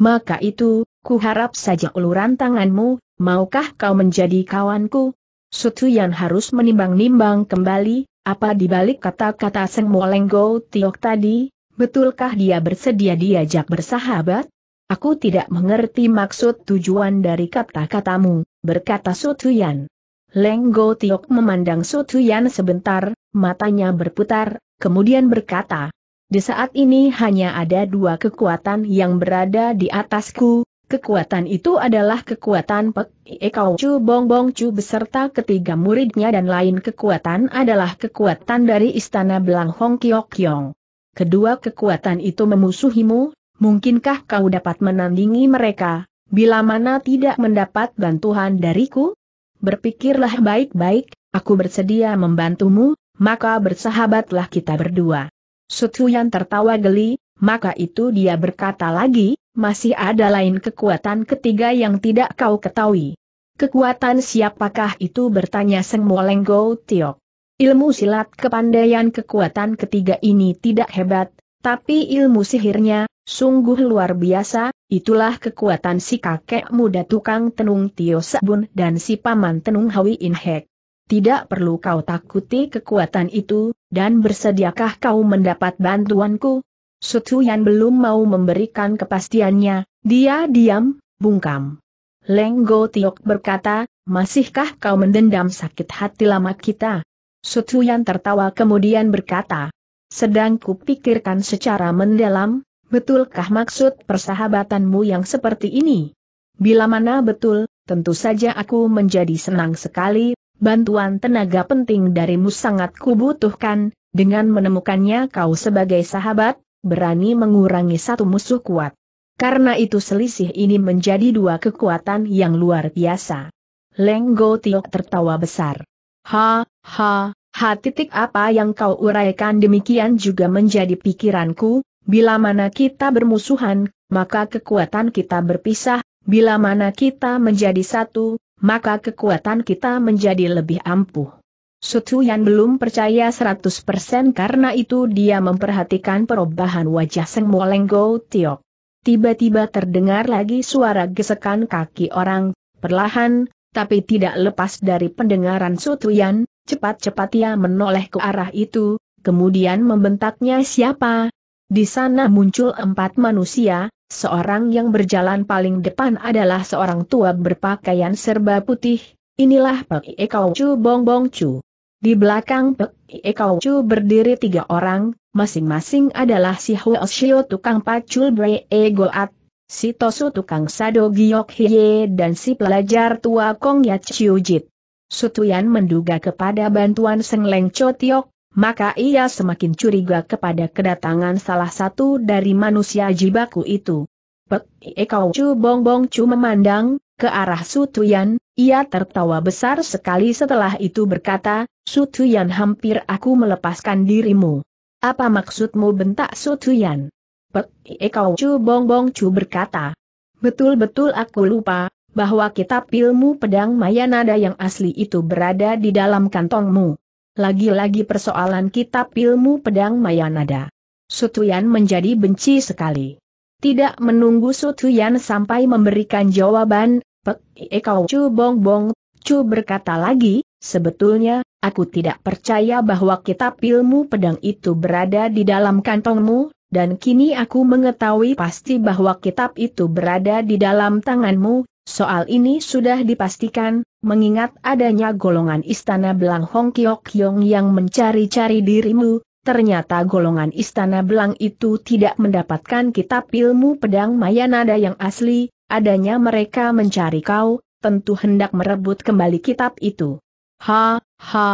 Maka itu, ku harap saja uluran tanganmu, maukah kau menjadi kawanku? Sutu yang harus menimbang-nimbang kembali, apa dibalik kata-kata Seng Lenggo Tiok tadi, Betulkah dia bersedia diajak bersahabat? Aku tidak mengerti maksud tujuan dari kata-katamu, berkata Sutuyan. Lenggo Tiok memandang Sutuyan sebentar, matanya berputar, kemudian berkata, Di saat ini hanya ada dua kekuatan yang berada di atasku, kekuatan itu adalah kekuatan Pek Ekau Chu Bong Bong Chu beserta ketiga muridnya dan lain kekuatan adalah kekuatan dari Istana Belang Hong Kiok Kiong kedua kekuatan itu memusuhimu, mungkinkah kau dapat menandingi mereka, bila mana tidak mendapat bantuan dariku? Berpikirlah baik-baik, aku bersedia membantumu, maka bersahabatlah kita berdua. yang tertawa geli, maka itu dia berkata lagi, masih ada lain kekuatan ketiga yang tidak kau ketahui. Kekuatan siapakah itu bertanya Seng Molenggo Tiok. Ilmu silat kepandaian kekuatan ketiga ini tidak hebat, tapi ilmu sihirnya, sungguh luar biasa, itulah kekuatan si kakek muda tukang tenung Tio Sabun dan si paman tenung Hawi Inhek. Tidak perlu kau takuti kekuatan itu, dan bersediakah kau mendapat bantuanku? Sutu yang belum mau memberikan kepastiannya, dia diam, bungkam. Lenggo Tiok berkata, masihkah kau mendendam sakit hati lama kita? Sutuyan tertawa kemudian berkata, sedang kupikirkan secara mendalam, betulkah maksud persahabatanmu yang seperti ini? Bila mana betul, tentu saja aku menjadi senang sekali, bantuan tenaga penting darimu sangat kubutuhkan, dengan menemukannya kau sebagai sahabat, berani mengurangi satu musuh kuat. Karena itu selisih ini menjadi dua kekuatan yang luar biasa. Lenggo Tiok tertawa besar. Ha, ha, H. Apa yang kau uraikan demikian juga menjadi pikiranku, bila mana kita bermusuhan, maka kekuatan kita berpisah, bila mana kita menjadi satu, maka kekuatan kita menjadi lebih ampuh. yang belum percaya 100% karena itu dia memperhatikan perubahan wajah Seng Molenggo Tiok. Tiba-tiba terdengar lagi suara gesekan kaki orang, perlahan, tapi tidak lepas dari pendengaran Sutuyan, Cepat-cepat ia menoleh ke arah itu, kemudian membentaknya siapa? Di sana muncul empat manusia, seorang yang berjalan paling depan adalah seorang tua berpakaian serba putih, inilah Pek Ekao Chu Bong Bong Chu. Di belakang Pek Ekao Chu berdiri tiga orang, masing-masing adalah si Huo Shio tukang pacul Bre e Goat, si Tosu tukang Sado Giok Hye dan si pelajar tua Kong Yat Chiu Jit. Sutuyan menduga kepada bantuan Seng Leng Chotiok, maka ia semakin curiga kepada kedatangan salah satu dari manusia jibaku itu. Pek Ekau cu Bong Bong cu memandang ke arah Sutuyan, ia tertawa besar sekali setelah itu berkata, Sutuyan hampir aku melepaskan dirimu. Apa maksudmu bentak Sutuyan? Pek Ekau cu Bong Bong cu berkata, Betul-betul aku lupa, bahwa kitab ilmu pedang Mayanada yang asli itu berada di dalam kantongmu. Lagi-lagi persoalan kitab ilmu pedang Mayanada. Sutuyan menjadi benci sekali. Tidak menunggu Sutuyan sampai memberikan jawaban, Pek Ekau eh, Chu Bong Bong, cu berkata lagi, sebetulnya, aku tidak percaya bahwa kitab ilmu pedang itu berada di dalam kantongmu, dan kini aku mengetahui pasti bahwa kitab itu berada di dalam tanganmu, Soal ini sudah dipastikan, mengingat adanya golongan istana Belang Hong Kiok Yong yang mencari-cari dirimu, ternyata golongan istana Belang itu tidak mendapatkan kitab ilmu pedang Mayanada yang asli, adanya mereka mencari kau, tentu hendak merebut kembali kitab itu. Ha, ha,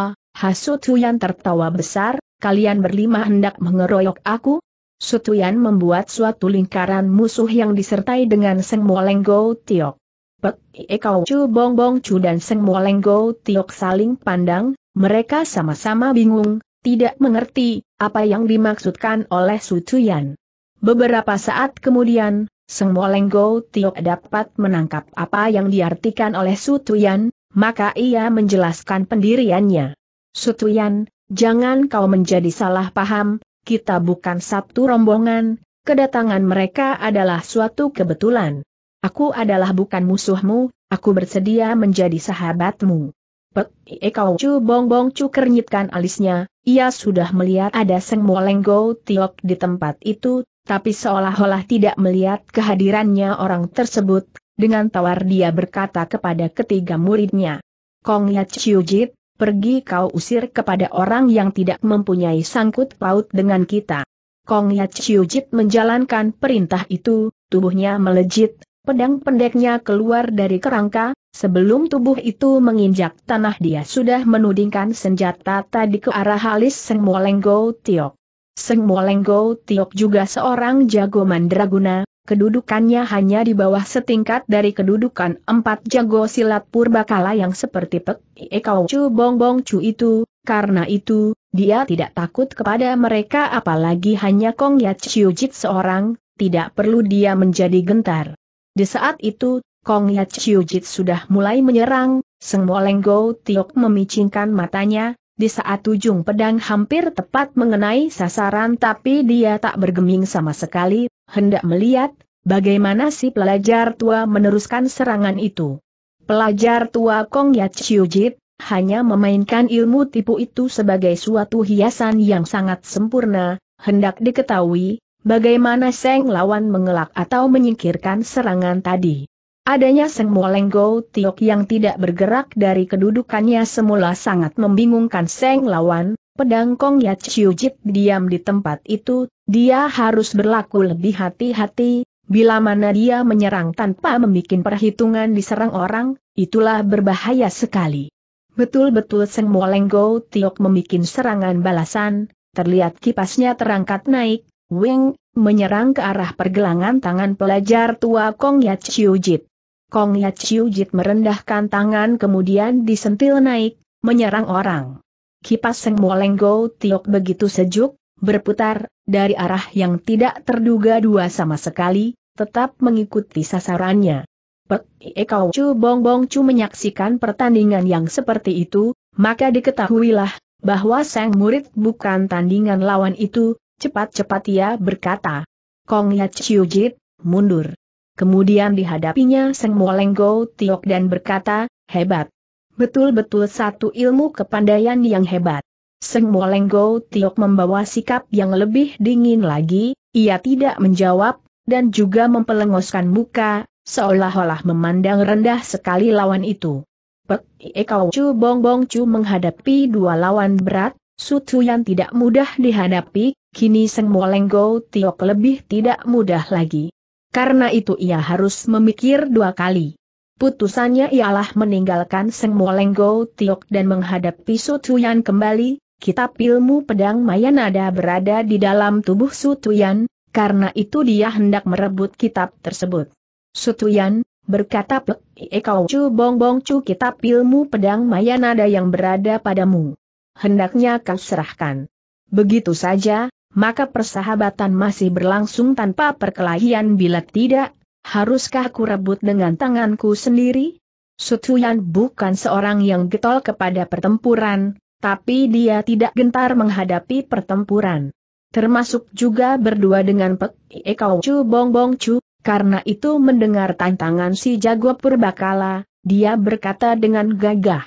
Sutuyan tertawa besar, kalian berlima hendak mengeroyok aku? Sutuyan membuat suatu lingkaran musuh yang disertai dengan Sengmo Lenggo Tiok. Pek Ekau Chu Bong Bong Chu dan Seng Molenggo Tiok saling pandang, mereka sama-sama bingung, tidak mengerti apa yang dimaksudkan oleh Su Tuyan. Beberapa saat kemudian, Seng Molenggo Tiok dapat menangkap apa yang diartikan oleh Su Tuyan, maka ia menjelaskan pendiriannya. Su Tuyan, jangan kau menjadi salah paham, kita bukan satu rombongan, kedatangan mereka adalah suatu kebetulan. Aku adalah bukan musuhmu, aku bersedia menjadi sahabatmu. Pek, e, kau cu Bong Bong cu kernyitkan alisnya, ia sudah melihat ada Seng Molenggo Tiok di tempat itu, tapi seolah-olah tidak melihat kehadirannya orang tersebut, dengan tawar dia berkata kepada ketiga muridnya. Kong Ya Chiu Jit, pergi kau usir kepada orang yang tidak mempunyai sangkut paut dengan kita. Kong Ya Chiu Jit menjalankan perintah itu, tubuhnya melejit, pedang pendeknya keluar dari kerangka, sebelum tubuh itu menginjak tanah dia sudah menudingkan senjata tadi ke arah halis Seng Molenggo Tiok. Seng Molenggo Tiok juga seorang jago mandraguna, kedudukannya hanya di bawah setingkat dari kedudukan empat jago silat purbakala yang seperti Pek Ekau Chu Bong Bong Chu itu, karena itu, dia tidak takut kepada mereka apalagi hanya Kong Yat Chiu Jit seorang, tidak perlu dia menjadi gentar. Di saat itu, Kong Yat Jit sudah mulai menyerang, Seng Go Tiok memicingkan matanya, di saat ujung pedang hampir tepat mengenai sasaran tapi dia tak bergeming sama sekali, hendak melihat, bagaimana si pelajar tua meneruskan serangan itu. Pelajar tua Kong Yat Jit hanya memainkan ilmu tipu itu sebagai suatu hiasan yang sangat sempurna, hendak diketahui, Bagaimana Seng Lawan mengelak atau menyingkirkan serangan tadi? Adanya Seng Molenggo Tiok yang tidak bergerak dari kedudukannya semula sangat membingungkan Seng Lawan, pedang Kong Yat Jip diam di tempat itu, dia harus berlaku lebih hati-hati, bila mana dia menyerang tanpa membuat perhitungan diserang orang, itulah berbahaya sekali. Betul-betul Seng Molenggo Tiok membuat serangan balasan, terlihat kipasnya terangkat naik, Wing, menyerang ke arah pergelangan tangan pelajar tua Kong Yat Jit. Kong Yat Jit merendahkan tangan kemudian disentil naik, menyerang orang. Kipas Seng Go Tiok begitu sejuk, berputar, dari arah yang tidak terduga dua sama sekali, tetap mengikuti sasarannya. Pek Ekau Chu Bong Bong Chu menyaksikan pertandingan yang seperti itu, maka diketahuilah, bahwa sang murid bukan tandingan lawan itu, Cepat-cepat ia berkata. Kong Ya Chiu Jit, mundur. Kemudian dihadapinya Seng Molenggo Tiok dan berkata, hebat. Betul-betul satu ilmu kepandaian yang hebat. Seng Molenggo Tiok membawa sikap yang lebih dingin lagi, ia tidak menjawab, dan juga mempelengoskan muka, seolah-olah memandang rendah sekali lawan itu. Pek Ekau Chu Bong Bong Chu menghadapi dua lawan berat, Sutu yang tidak mudah dihadapi, kini Sengmolenggo Tiok lebih tidak mudah lagi. Karena itu ia harus memikir dua kali. Putusannya ialah meninggalkan Sengmolenggo Tiok dan menghadapi Sutuyan kembali, kitab ilmu pedang Mayanada berada di dalam tubuh Sutuyan, karena itu dia hendak merebut kitab tersebut. Sutuyan, berkata Pek kau Chu Bong Bong Chu kitab ilmu pedang Mayanada yang berada padamu. Hendaknya kau serahkan. Begitu saja, maka persahabatan masih berlangsung tanpa perkelahian bila tidak, haruskah ku rebut dengan tanganku sendiri? Sutuyan bukan seorang yang getol kepada pertempuran, tapi dia tidak gentar menghadapi pertempuran. Termasuk juga berdua dengan Pek Ekau Chu Bong Bong Chu, karena itu mendengar tantangan si jago purbakala, dia berkata dengan gagah.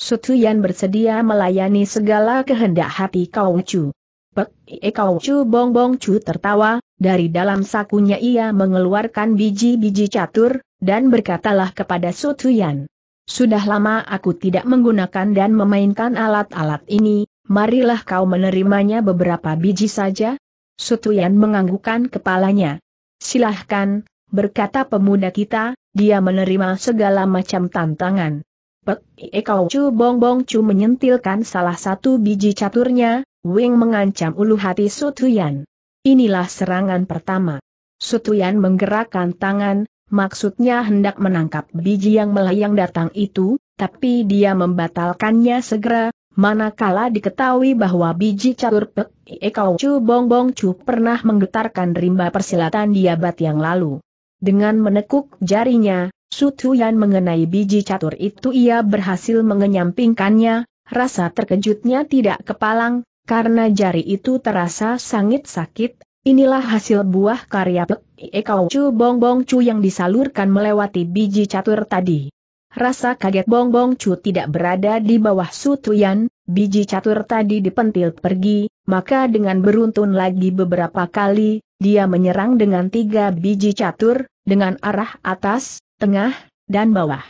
Sutuyan bersedia melayani segala kehendak hati Kau Chu. Pek Ekau cu Bong Bong cu tertawa, dari dalam sakunya ia mengeluarkan biji-biji catur, dan berkatalah kepada Sutuyan. Sudah lama aku tidak menggunakan dan memainkan alat-alat ini, marilah kau menerimanya beberapa biji saja. Sutuyan menganggukan menganggukkan kepalanya. Silahkan, berkata pemuda kita, dia menerima segala macam tantangan. Pek Ekau cu Bong Bong cu menyentilkan salah satu biji caturnya, Wing mengancam ulu hati Sutuyan. Inilah serangan pertama. Sutuyan menggerakkan tangan, maksudnya hendak menangkap biji yang melayang datang itu, tapi dia membatalkannya segera, manakala diketahui bahwa biji catur Pek Ekau Chu Bong Bong Chu pernah menggetarkan rimba persilatan di abad yang lalu. Dengan menekuk jarinya, Sutuyan mengenai biji catur itu ia berhasil mengenyampingkannya, rasa terkejutnya tidak kepalang, karena jari itu terasa sangat sakit, inilah hasil buah karya Pek Ekau Chu Bong Bong Chu yang disalurkan melewati biji catur tadi. Rasa kaget Bong Bong Chu tidak berada di bawah sutuyan, biji catur tadi dipentil pergi, maka dengan beruntun lagi beberapa kali, dia menyerang dengan tiga biji catur, dengan arah atas, tengah, dan bawah.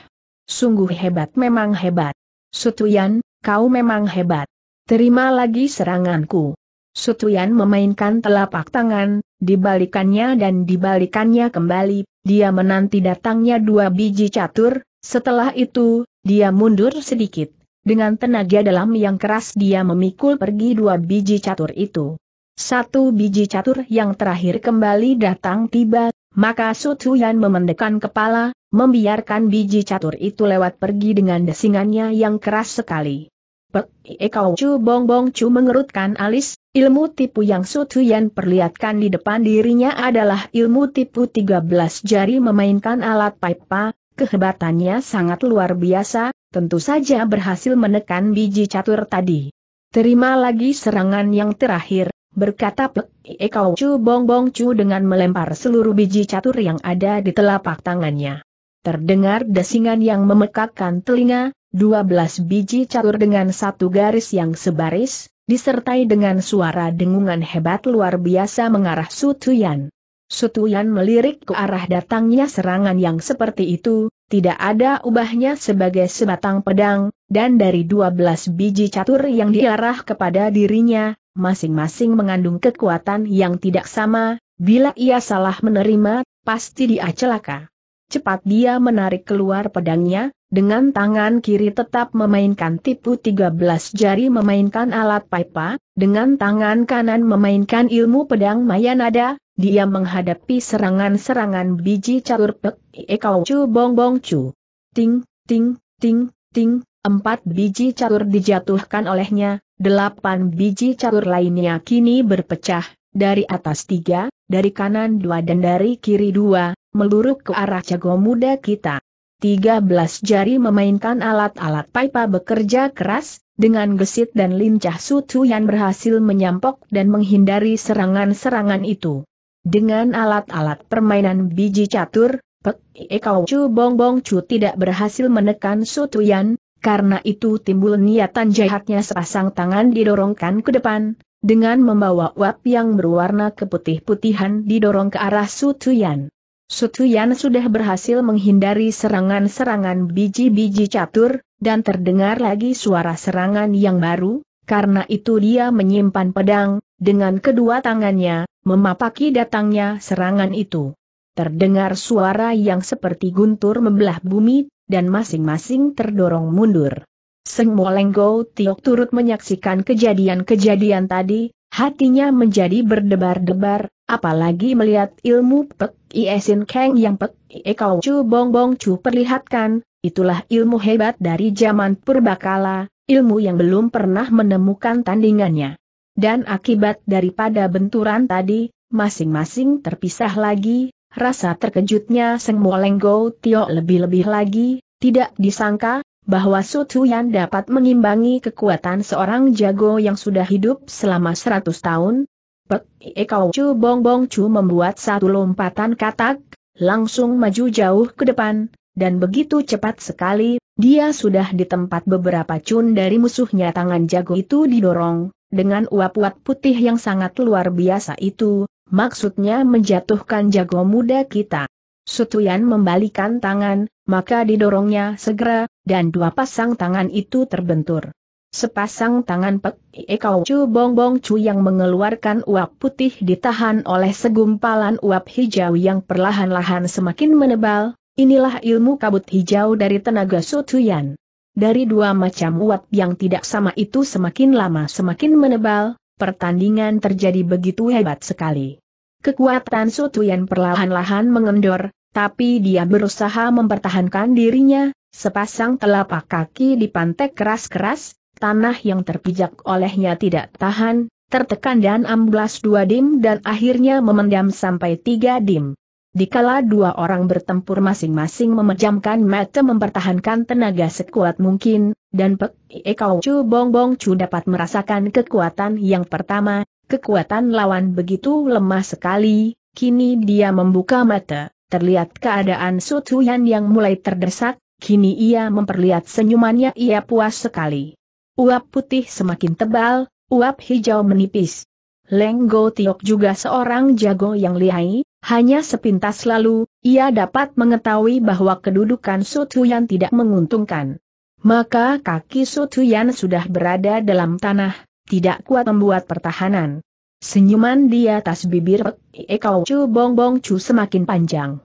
Sungguh hebat memang hebat. Sutuyan, kau memang hebat. Terima lagi seranganku. Sutuyan memainkan telapak tangan, dibalikannya dan dibalikannya kembali, dia menanti datangnya dua biji catur, setelah itu, dia mundur sedikit. Dengan tenaga dalam yang keras dia memikul pergi dua biji catur itu. Satu biji catur yang terakhir kembali datang tiba, maka Sutuyan memendekkan kepala, membiarkan biji catur itu lewat pergi dengan desingannya yang keras sekali. Pe eh, Chu Bong Bong Chu mengerutkan alis, ilmu tipu yang Sutuyan perlihatkan di depan dirinya adalah ilmu tipu 13 jari memainkan alat pipa, kehebatannya sangat luar biasa, tentu saja berhasil menekan biji catur tadi. Terima lagi serangan yang terakhir, berkata Pe eh, Chu Bong Bong Chu dengan melempar seluruh biji catur yang ada di telapak tangannya. Terdengar desingan yang memekakkan telinga, 12 biji catur dengan satu garis yang sebaris, disertai dengan suara dengungan hebat luar biasa mengarah Sutuyan. Sutuyan melirik ke arah datangnya serangan yang seperti itu, tidak ada ubahnya sebagai sebatang pedang, dan dari dua belas biji catur yang diarah kepada dirinya, masing-masing mengandung kekuatan yang tidak sama, bila ia salah menerima, pasti dia celaka. Cepat dia menarik keluar pedangnya, dengan tangan kiri tetap memainkan tipu 13 jari memainkan alat pipa, dengan tangan kanan memainkan ilmu pedang Mayanada, dia menghadapi serangan-serangan biji catur pek, ekau cu bong bong cu. Ting, ting, ting, ting, empat biji catur dijatuhkan olehnya, delapan biji catur lainnya kini berpecah, dari atas tiga, dari kanan dua dan dari kiri dua, meluruk ke arah jago muda kita. 13 jari memainkan alat-alat pipa bekerja keras, dengan gesit dan lincah Sutu yang berhasil menyampok dan menghindari serangan-serangan itu. Dengan alat-alat permainan biji catur, Pek Ekau Chu Bong Bong Chu tidak berhasil menekan Sutu Sutuyan, karena itu timbul niatan jahatnya sepasang tangan didorongkan ke depan, dengan membawa uap yang berwarna keputih-putihan didorong ke arah Sutuyan. Sutuyan sudah berhasil menghindari serangan-serangan biji-biji catur, dan terdengar lagi suara serangan yang baru, karena itu dia menyimpan pedang, dengan kedua tangannya, memapaki datangnya serangan itu. Terdengar suara yang seperti guntur membelah bumi, dan masing-masing terdorong mundur. Seng Molenggo Tiok turut menyaksikan kejadian-kejadian tadi, hatinya menjadi berdebar-debar, apalagi melihat ilmu Pek Iesin Kang yang Pek Ie Kau Chu Bong Bong Chu perlihatkan, itulah ilmu hebat dari zaman purbakala, ilmu yang belum pernah menemukan tandingannya. Dan akibat daripada benturan tadi, masing-masing terpisah lagi, rasa terkejutnya Seng Molenggo Tio lebih-lebih lagi, tidak disangka, bahwa Su yang dapat mengimbangi kekuatan seorang jago yang sudah hidup selama seratus tahun, Pek Ekau cu Bong Bong cu membuat satu lompatan katak, langsung maju jauh ke depan, dan begitu cepat sekali, dia sudah di tempat beberapa cun dari musuhnya tangan jago itu didorong, dengan uap-uap putih yang sangat luar biasa itu, maksudnya menjatuhkan jago muda kita. Sutuyan membalikan tangan, maka didorongnya segera, dan dua pasang tangan itu terbentur. Sepasang tangan Pek Ekau Chu Bong Bong Chu yang mengeluarkan uap putih ditahan oleh segumpalan uap hijau yang perlahan-lahan semakin menebal, inilah ilmu kabut hijau dari tenaga Sutuyan. Dari dua macam uap yang tidak sama itu semakin lama semakin menebal, pertandingan terjadi begitu hebat sekali. Kekuatan Sutuyan perlahan-lahan mengendor, tapi dia berusaha mempertahankan dirinya, sepasang telapak kaki dipantek keras-keras, tanah yang terpijak olehnya tidak tahan, tertekan dan amblas dua dim dan akhirnya memendam sampai tiga dim. Dikala dua orang bertempur masing-masing memejamkan mata mempertahankan tenaga sekuat mungkin, dan Pek Ekau Chu Bong Bong Chu dapat merasakan kekuatan yang pertama, kekuatan lawan begitu lemah sekali, kini dia membuka mata, terlihat keadaan Su yang mulai terdesak, kini ia memperlihat senyumannya ia puas sekali uap putih semakin tebal, uap hijau menipis. Lenggo Tiok juga seorang jago yang lihai, hanya sepintas lalu, ia dapat mengetahui bahwa kedudukan Sutuyan tidak menguntungkan. Maka kaki Sutuyan sudah berada dalam tanah, tidak kuat membuat pertahanan. Senyuman di atas bibir Ekau Chu Bong Bong Chu semakin panjang.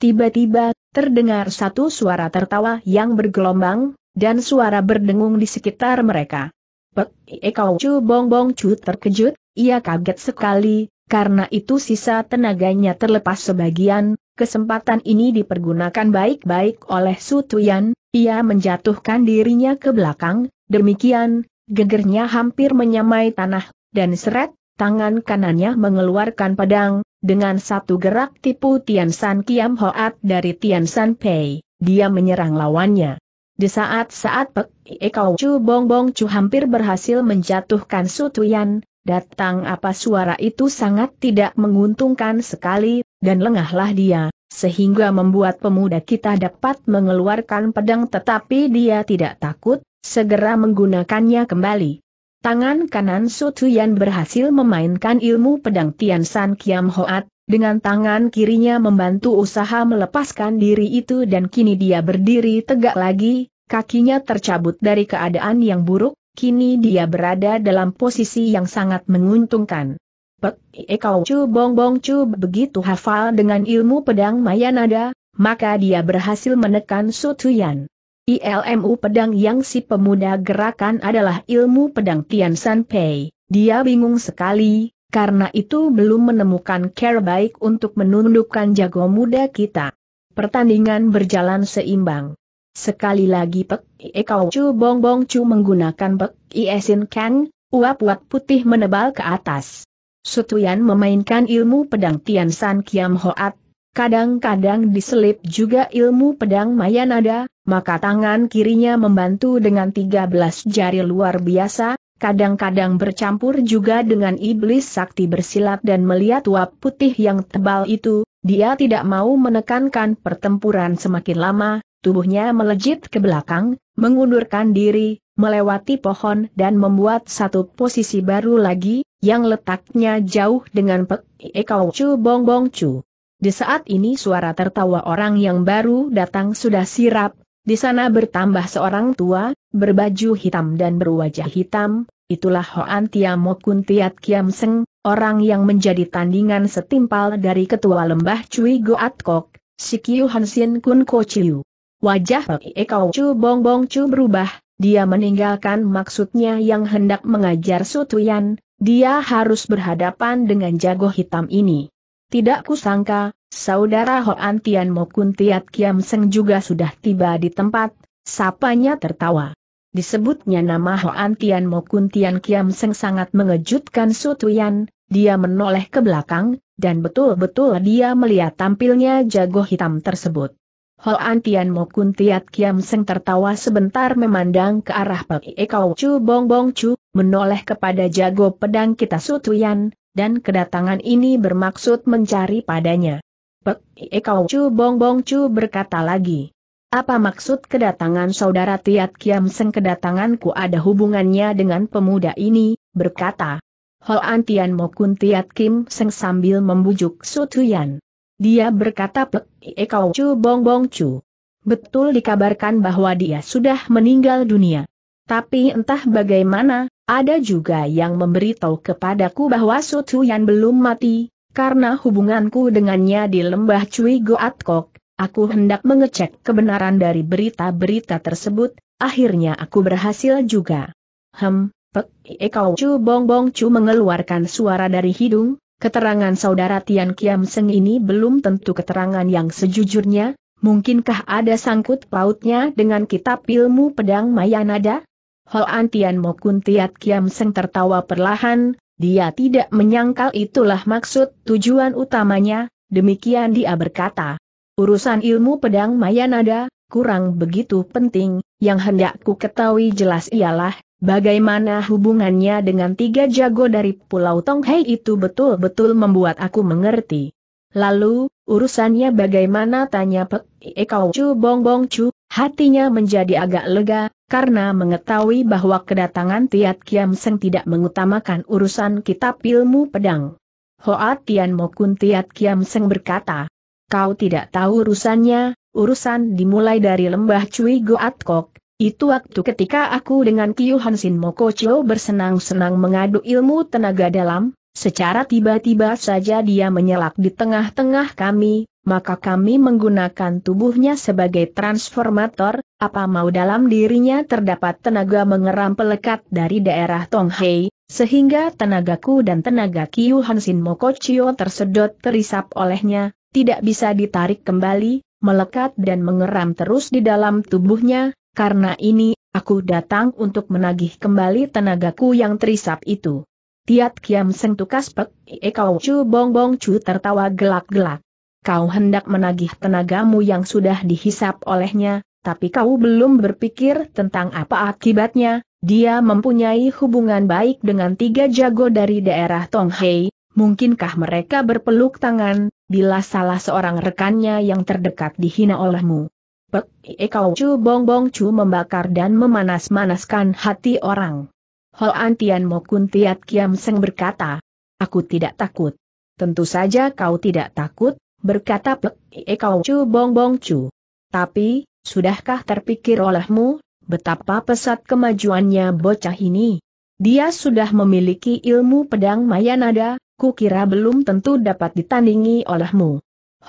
Tiba-tiba, terdengar satu suara tertawa yang bergelombang, dan suara berdengung di sekitar mereka. Pek Ekau cu Bong Bong Chu terkejut, ia kaget sekali, karena itu sisa tenaganya terlepas sebagian, kesempatan ini dipergunakan baik-baik oleh Su Tuyan, ia menjatuhkan dirinya ke belakang, demikian, gegernya hampir menyamai tanah, dan seret, tangan kanannya mengeluarkan pedang, dengan satu gerak tipu Tian San Kiam Hoat dari Tian San Pei, dia menyerang lawannya. Di saat-saat Pek e- Eko Chu Bong Bong Chu hampir berhasil menjatuhkan Sutuyan, datang apa suara itu sangat tidak menguntungkan sekali, dan lengahlah dia, sehingga membuat pemuda kita dapat mengeluarkan pedang tetapi dia tidak takut, segera menggunakannya kembali. Tangan kanan Sutuyan berhasil memainkan ilmu pedang Tian San Kiam Hoat, dengan tangan kirinya membantu usaha melepaskan diri itu dan kini dia berdiri tegak lagi, kakinya tercabut dari keadaan yang buruk, kini dia berada dalam posisi yang sangat menguntungkan. Pek Ekau Chu Bong Bong Chu begitu hafal dengan ilmu pedang Mayanada, maka dia berhasil menekan Sutuyan. ILMU pedang yang si pemuda gerakan adalah ilmu pedang Tian San Pei. Dia bingung sekali, karena itu belum menemukan care baik untuk menundukkan jago muda kita. Pertandingan berjalan seimbang. Sekali lagi Pek Kau Chu Bong Bong Chu menggunakan Pek Sin Kang, uap-uap putih menebal ke atas. Sutuyan memainkan ilmu pedang Tian San Kiam Hoat, kadang-kadang diselip juga ilmu pedang Mayanada, maka tangan kirinya membantu dengan 13 jari luar biasa, kadang-kadang bercampur juga dengan iblis sakti bersilat dan melihat uap putih yang tebal itu, dia tidak mau menekankan pertempuran semakin lama, tubuhnya melejit ke belakang, mengundurkan diri, melewati pohon dan membuat satu posisi baru lagi, yang letaknya jauh dengan Pek Ekau cu Bong Bong cu. Di saat ini suara tertawa orang yang baru datang sudah sirap, di sana bertambah seorang tua, berbaju hitam dan berwajah hitam, itulah Hoan Tiamo Kun Tiat Kiam Seng, orang yang menjadi tandingan setimpal dari ketua lembah Cui Goat Kok, Sikiu Hansin Kun Ko Chiu. Wajah Kau Chu Bong Bong Chu berubah, dia meninggalkan maksudnya yang hendak mengajar Sutuyan, dia harus berhadapan dengan jago hitam ini. Tidak kusangka, saudara Hoan Tiamo Mokun Tiat Kiam Seng juga sudah tiba di tempat, sapanya tertawa. Disebutnya nama Hoan Tian Mokun Tian Kiam Seng sangat mengejutkan Sutuyan, dia menoleh ke belakang, dan betul-betul dia melihat tampilnya jago hitam tersebut. Hoan Tian Mokun Tian Kiam Seng tertawa sebentar memandang ke arah Pek Ekao Chu Bong Bong Chu, menoleh kepada jago pedang kita Sutuyan, dan kedatangan ini bermaksud mencari padanya. Pek Ekao Chu Bong Bong Chu berkata lagi. Apa maksud kedatangan saudara Tiat Kiam Seng kedatanganku ada hubungannya dengan pemuda ini, berkata. Hoan Tian Mokun Tiat Kim Seng sambil membujuk Sutuyan. Dia berkata Pek e Kau Chu Bong Bong Chu. Betul dikabarkan bahwa dia sudah meninggal dunia. Tapi entah bagaimana, ada juga yang memberitahu kepadaku bahwa Sutuyan belum mati, karena hubunganku dengannya di lembah Cui Kok Aku hendak mengecek kebenaran dari berita-berita tersebut, akhirnya aku berhasil juga. Hem, pek, ekau cu bong bong cu mengeluarkan suara dari hidung, keterangan saudara Tian Kiam Seng ini belum tentu keterangan yang sejujurnya, mungkinkah ada sangkut pautnya dengan kitab ilmu pedang Mayanada? Hoan Tian Mokun Tiat Kiam Seng tertawa perlahan, dia tidak menyangkal itulah maksud tujuan utamanya, demikian dia berkata. Urusan ilmu pedang Mayanada, kurang begitu penting, yang hendak ku ketahui jelas ialah, bagaimana hubungannya dengan tiga jago dari Pulau Tonghei itu betul-betul membuat aku mengerti. Lalu, urusannya bagaimana tanya Pek Ekao Chu Bong Bong Chu, hatinya menjadi agak lega, karena mengetahui bahwa kedatangan Tiat Kiam Seng tidak mengutamakan urusan kitab ilmu pedang. Hoa Tian Mokun Tiat Kiam Seng berkata, kau tidak tahu urusannya, urusan dimulai dari lembah Cui Goat Kok, itu waktu ketika aku dengan Kiu Hansin Mokocho bersenang-senang mengadu ilmu tenaga dalam, secara tiba-tiba saja dia menyelak di tengah-tengah kami, maka kami menggunakan tubuhnya sebagai transformator, apa mau dalam dirinya terdapat tenaga mengeram pelekat dari daerah Tonghei, sehingga tenagaku dan tenaga Kiyu Hansin Mokochio tersedot terisap olehnya, tidak bisa ditarik kembali, melekat dan mengeram terus di dalam tubuhnya, karena ini, aku datang untuk menagih kembali tenagaku yang terisap itu. Tiat Kiam Seng Tukas Pek, kau cu Bong Bong cu tertawa gelak-gelak. Kau hendak menagih tenagamu yang sudah dihisap olehnya, tapi kau belum berpikir tentang apa akibatnya, dia mempunyai hubungan baik dengan tiga jago dari daerah Tonghei, mungkinkah mereka berpeluk tangan, bila salah seorang rekannya yang terdekat dihina olehmu. Pek, eh, kau cu bong bong cu membakar dan memanas-manaskan hati orang. Hoan Tian Mokun Tiat Kiam Seng berkata, Aku tidak takut. Tentu saja kau tidak takut, berkata Pek, eh, kau cu bong bong cu. Tapi, sudahkah terpikir olehmu, betapa pesat kemajuannya bocah ini? Dia sudah memiliki ilmu pedang Mayanada, kukira belum tentu dapat ditandingi olehmu.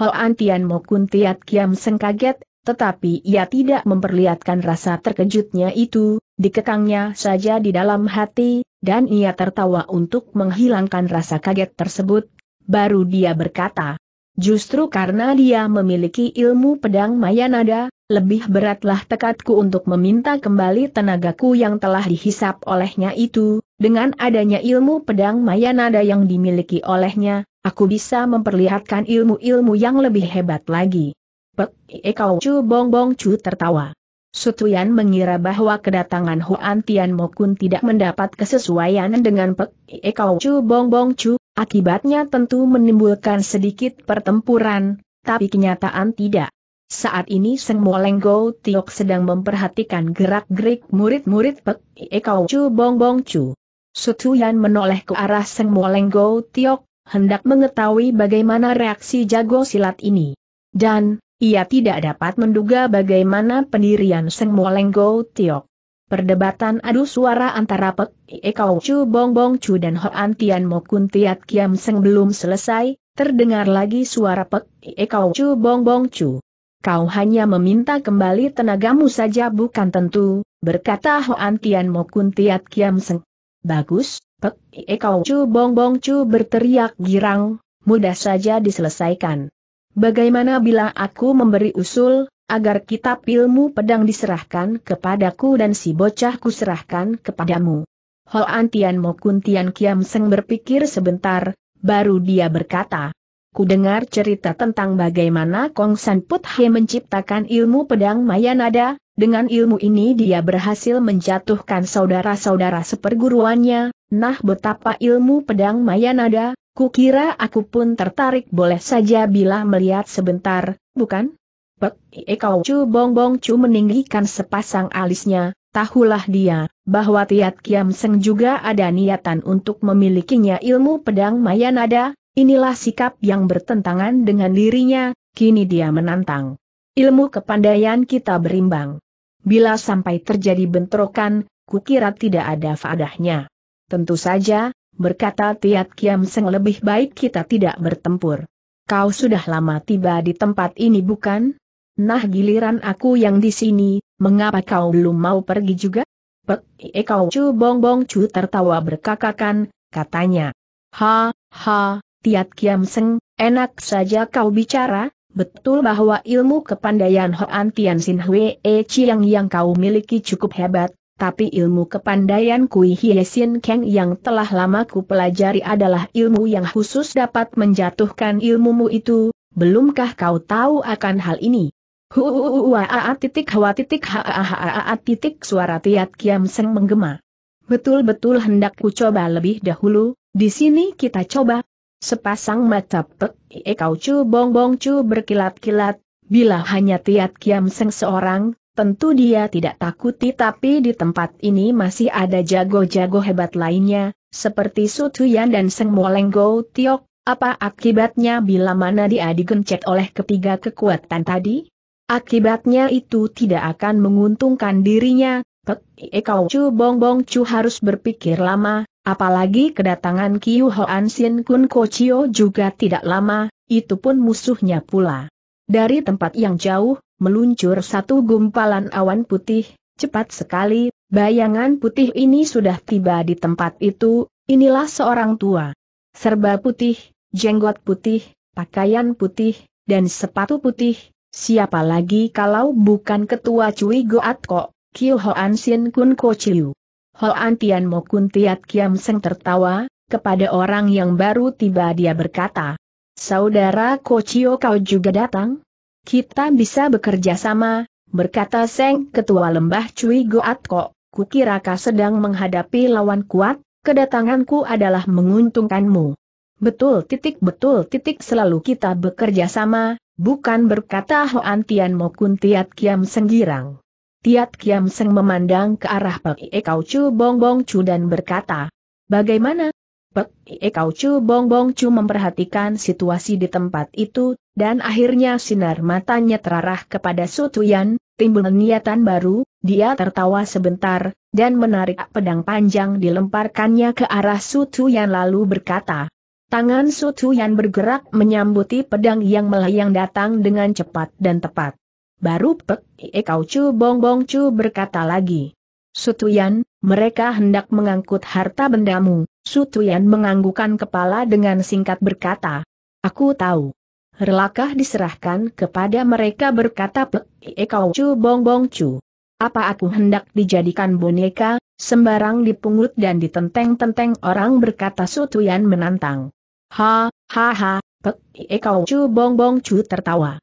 Hoan antian Mo Kun Tiat Kiam Seng kaget, tetapi ia tidak memperlihatkan rasa terkejutnya itu, dikekangnya saja di dalam hati, dan ia tertawa untuk menghilangkan rasa kaget tersebut, baru dia berkata. Justru karena dia memiliki ilmu pedang Mayanada, lebih beratlah tekadku untuk meminta kembali tenagaku yang telah dihisap olehnya itu, dengan adanya ilmu pedang Mayanada yang dimiliki olehnya, aku bisa memperlihatkan ilmu-ilmu yang lebih hebat lagi. Pek Ekau Chu Bong Bong Chu tertawa. Sutuyan mengira bahwa kedatangan Huan Tian Mokun tidak mendapat kesesuaian dengan Pek Ekau Chu Bong Bong Chu, akibatnya tentu menimbulkan sedikit pertempuran, tapi kenyataan tidak. Saat ini Seng Molenggo Tiok sedang memperhatikan gerak-gerik murid-murid Pek Ekau Chu Bong Bong Chu yan menoleh ke arah Seng Molenggo Tiok, hendak mengetahui bagaimana reaksi jago silat ini. Dan, ia tidak dapat menduga bagaimana pendirian Seng Molenggo Tiok. Perdebatan adu suara antara Pek Ekau Chu Bong Bong Chu dan Hoan Tian Mo Tiat Kiam Seng belum selesai, terdengar lagi suara Pek Ekau Chu Bong Bong Chu. Kau hanya meminta kembali tenagamu saja bukan tentu, berkata Hoan Tian Mo Tiat Kiam Seng. Bagus, Pek eh, Kau Chu Bong Bong Chu berteriak girang, mudah saja diselesaikan. Bagaimana bila aku memberi usul, agar kitab ilmu pedang diserahkan kepadaku dan si bocah ku serahkan kepadamu. Hoan Tian Mo Kun Tian Kiam Seng berpikir sebentar, baru dia berkata, Ku dengar cerita tentang bagaimana Kong San Put He menciptakan ilmu pedang Mayanada. Dengan ilmu ini dia berhasil menjatuhkan saudara-saudara seperguruannya, nah betapa ilmu pedang Mayanada, kukira aku pun tertarik boleh saja bila melihat sebentar, bukan? Pek, kau cu Bong Bong cu meninggikan sepasang alisnya, tahulah dia, bahwa Tiat Kiam Seng juga ada niatan untuk memilikinya ilmu pedang Mayanada, inilah sikap yang bertentangan dengan dirinya, kini dia menantang. Ilmu kepandaian kita berimbang. Bila sampai terjadi bentrokan, kukira tidak ada faadahnya. Tentu saja, berkata Tiat Kiam Seng lebih baik kita tidak bertempur. Kau sudah lama tiba di tempat ini bukan? Nah giliran aku yang di sini, mengapa kau belum mau pergi juga? Pek, e kau cu bong bong cu tertawa berkakakan, katanya. Ha, ha, Tiat Kiam Seng, enak saja kau bicara, Betul bahwa ilmu kepandaian Hoan Tian Sin Hwe E Chiang yang kau miliki cukup hebat, tapi ilmu kepandaian Kui Hie Sin Kang yang telah lama ku pelajari adalah ilmu yang khusus dapat menjatuhkan ilmumu itu, belumkah kau tahu akan hal ini? Huuuuaa titik hawa titik haaaaa titik suara Tiat Kiam Seng menggema. Betul-betul hendak ku coba lebih dahulu, di sini kita coba, Sepasang mata pek, kau cu Bong Bong cu berkilat-kilat, bila hanya Tiat Kiam Seng seorang, tentu dia tidak takuti tapi di tempat ini masih ada jago-jago hebat lainnya, seperti Yan dan Seng Molenggo Tiok, apa akibatnya bila mana dia digencet oleh ketiga kekuatan tadi? Akibatnya itu tidak akan menguntungkan dirinya, Pek kau cu Bong Bong cu harus berpikir lama, Apalagi kedatangan Kiu Hoan Sin Kun Chiyo juga tidak lama, itu pun musuhnya pula. Dari tempat yang jauh, meluncur satu gumpalan awan putih, cepat sekali, bayangan putih ini sudah tiba di tempat itu, inilah seorang tua. Serba putih, jenggot putih, pakaian putih, dan sepatu putih, siapa lagi kalau bukan ketua Cui Goat Kok, Kiu Hoan Sin Kun Chiyo. Ho Antian Mo Kun Tiat Kiam Seng tertawa, kepada orang yang baru tiba dia berkata, Saudara Kocio kau juga datang? Kita bisa bekerja sama, berkata Seng Ketua Lembah Cui Goat Ko, kukira kau sedang menghadapi lawan kuat, kedatanganku adalah menguntungkanmu. Betul titik betul titik selalu kita bekerja sama, bukan berkata Hoan Tian Mokun Tiat Kiam Seng girang. Tiat Kiam Seng memandang ke arah Pek Ie Kau Chu Bong Bong Chu dan berkata, Bagaimana? Pek Ie Kau Chu Bong Bong Chu memperhatikan situasi di tempat itu, dan akhirnya sinar matanya terarah kepada Sutuyan, timbul niatan baru, dia tertawa sebentar, dan menarik pedang panjang dilemparkannya ke arah Sutuyan lalu berkata, Tangan Sutuyan bergerak menyambuti pedang yang melayang datang dengan cepat dan tepat. Baru Pek Ie eh, Kau cu Bong Bong cu berkata lagi. Sutuyan, mereka hendak mengangkut harta bendamu. Sutuyan menganggukan kepala dengan singkat berkata. Aku tahu. Relakah diserahkan kepada mereka berkata Pek Ie eh, Kau cu Bong Bong cu. Apa aku hendak dijadikan boneka, sembarang dipungut dan ditenteng-tenteng orang berkata Sutuyan menantang. Ha, ha ha, Pek Ie eh, Kau cu Bong Bong cu tertawa.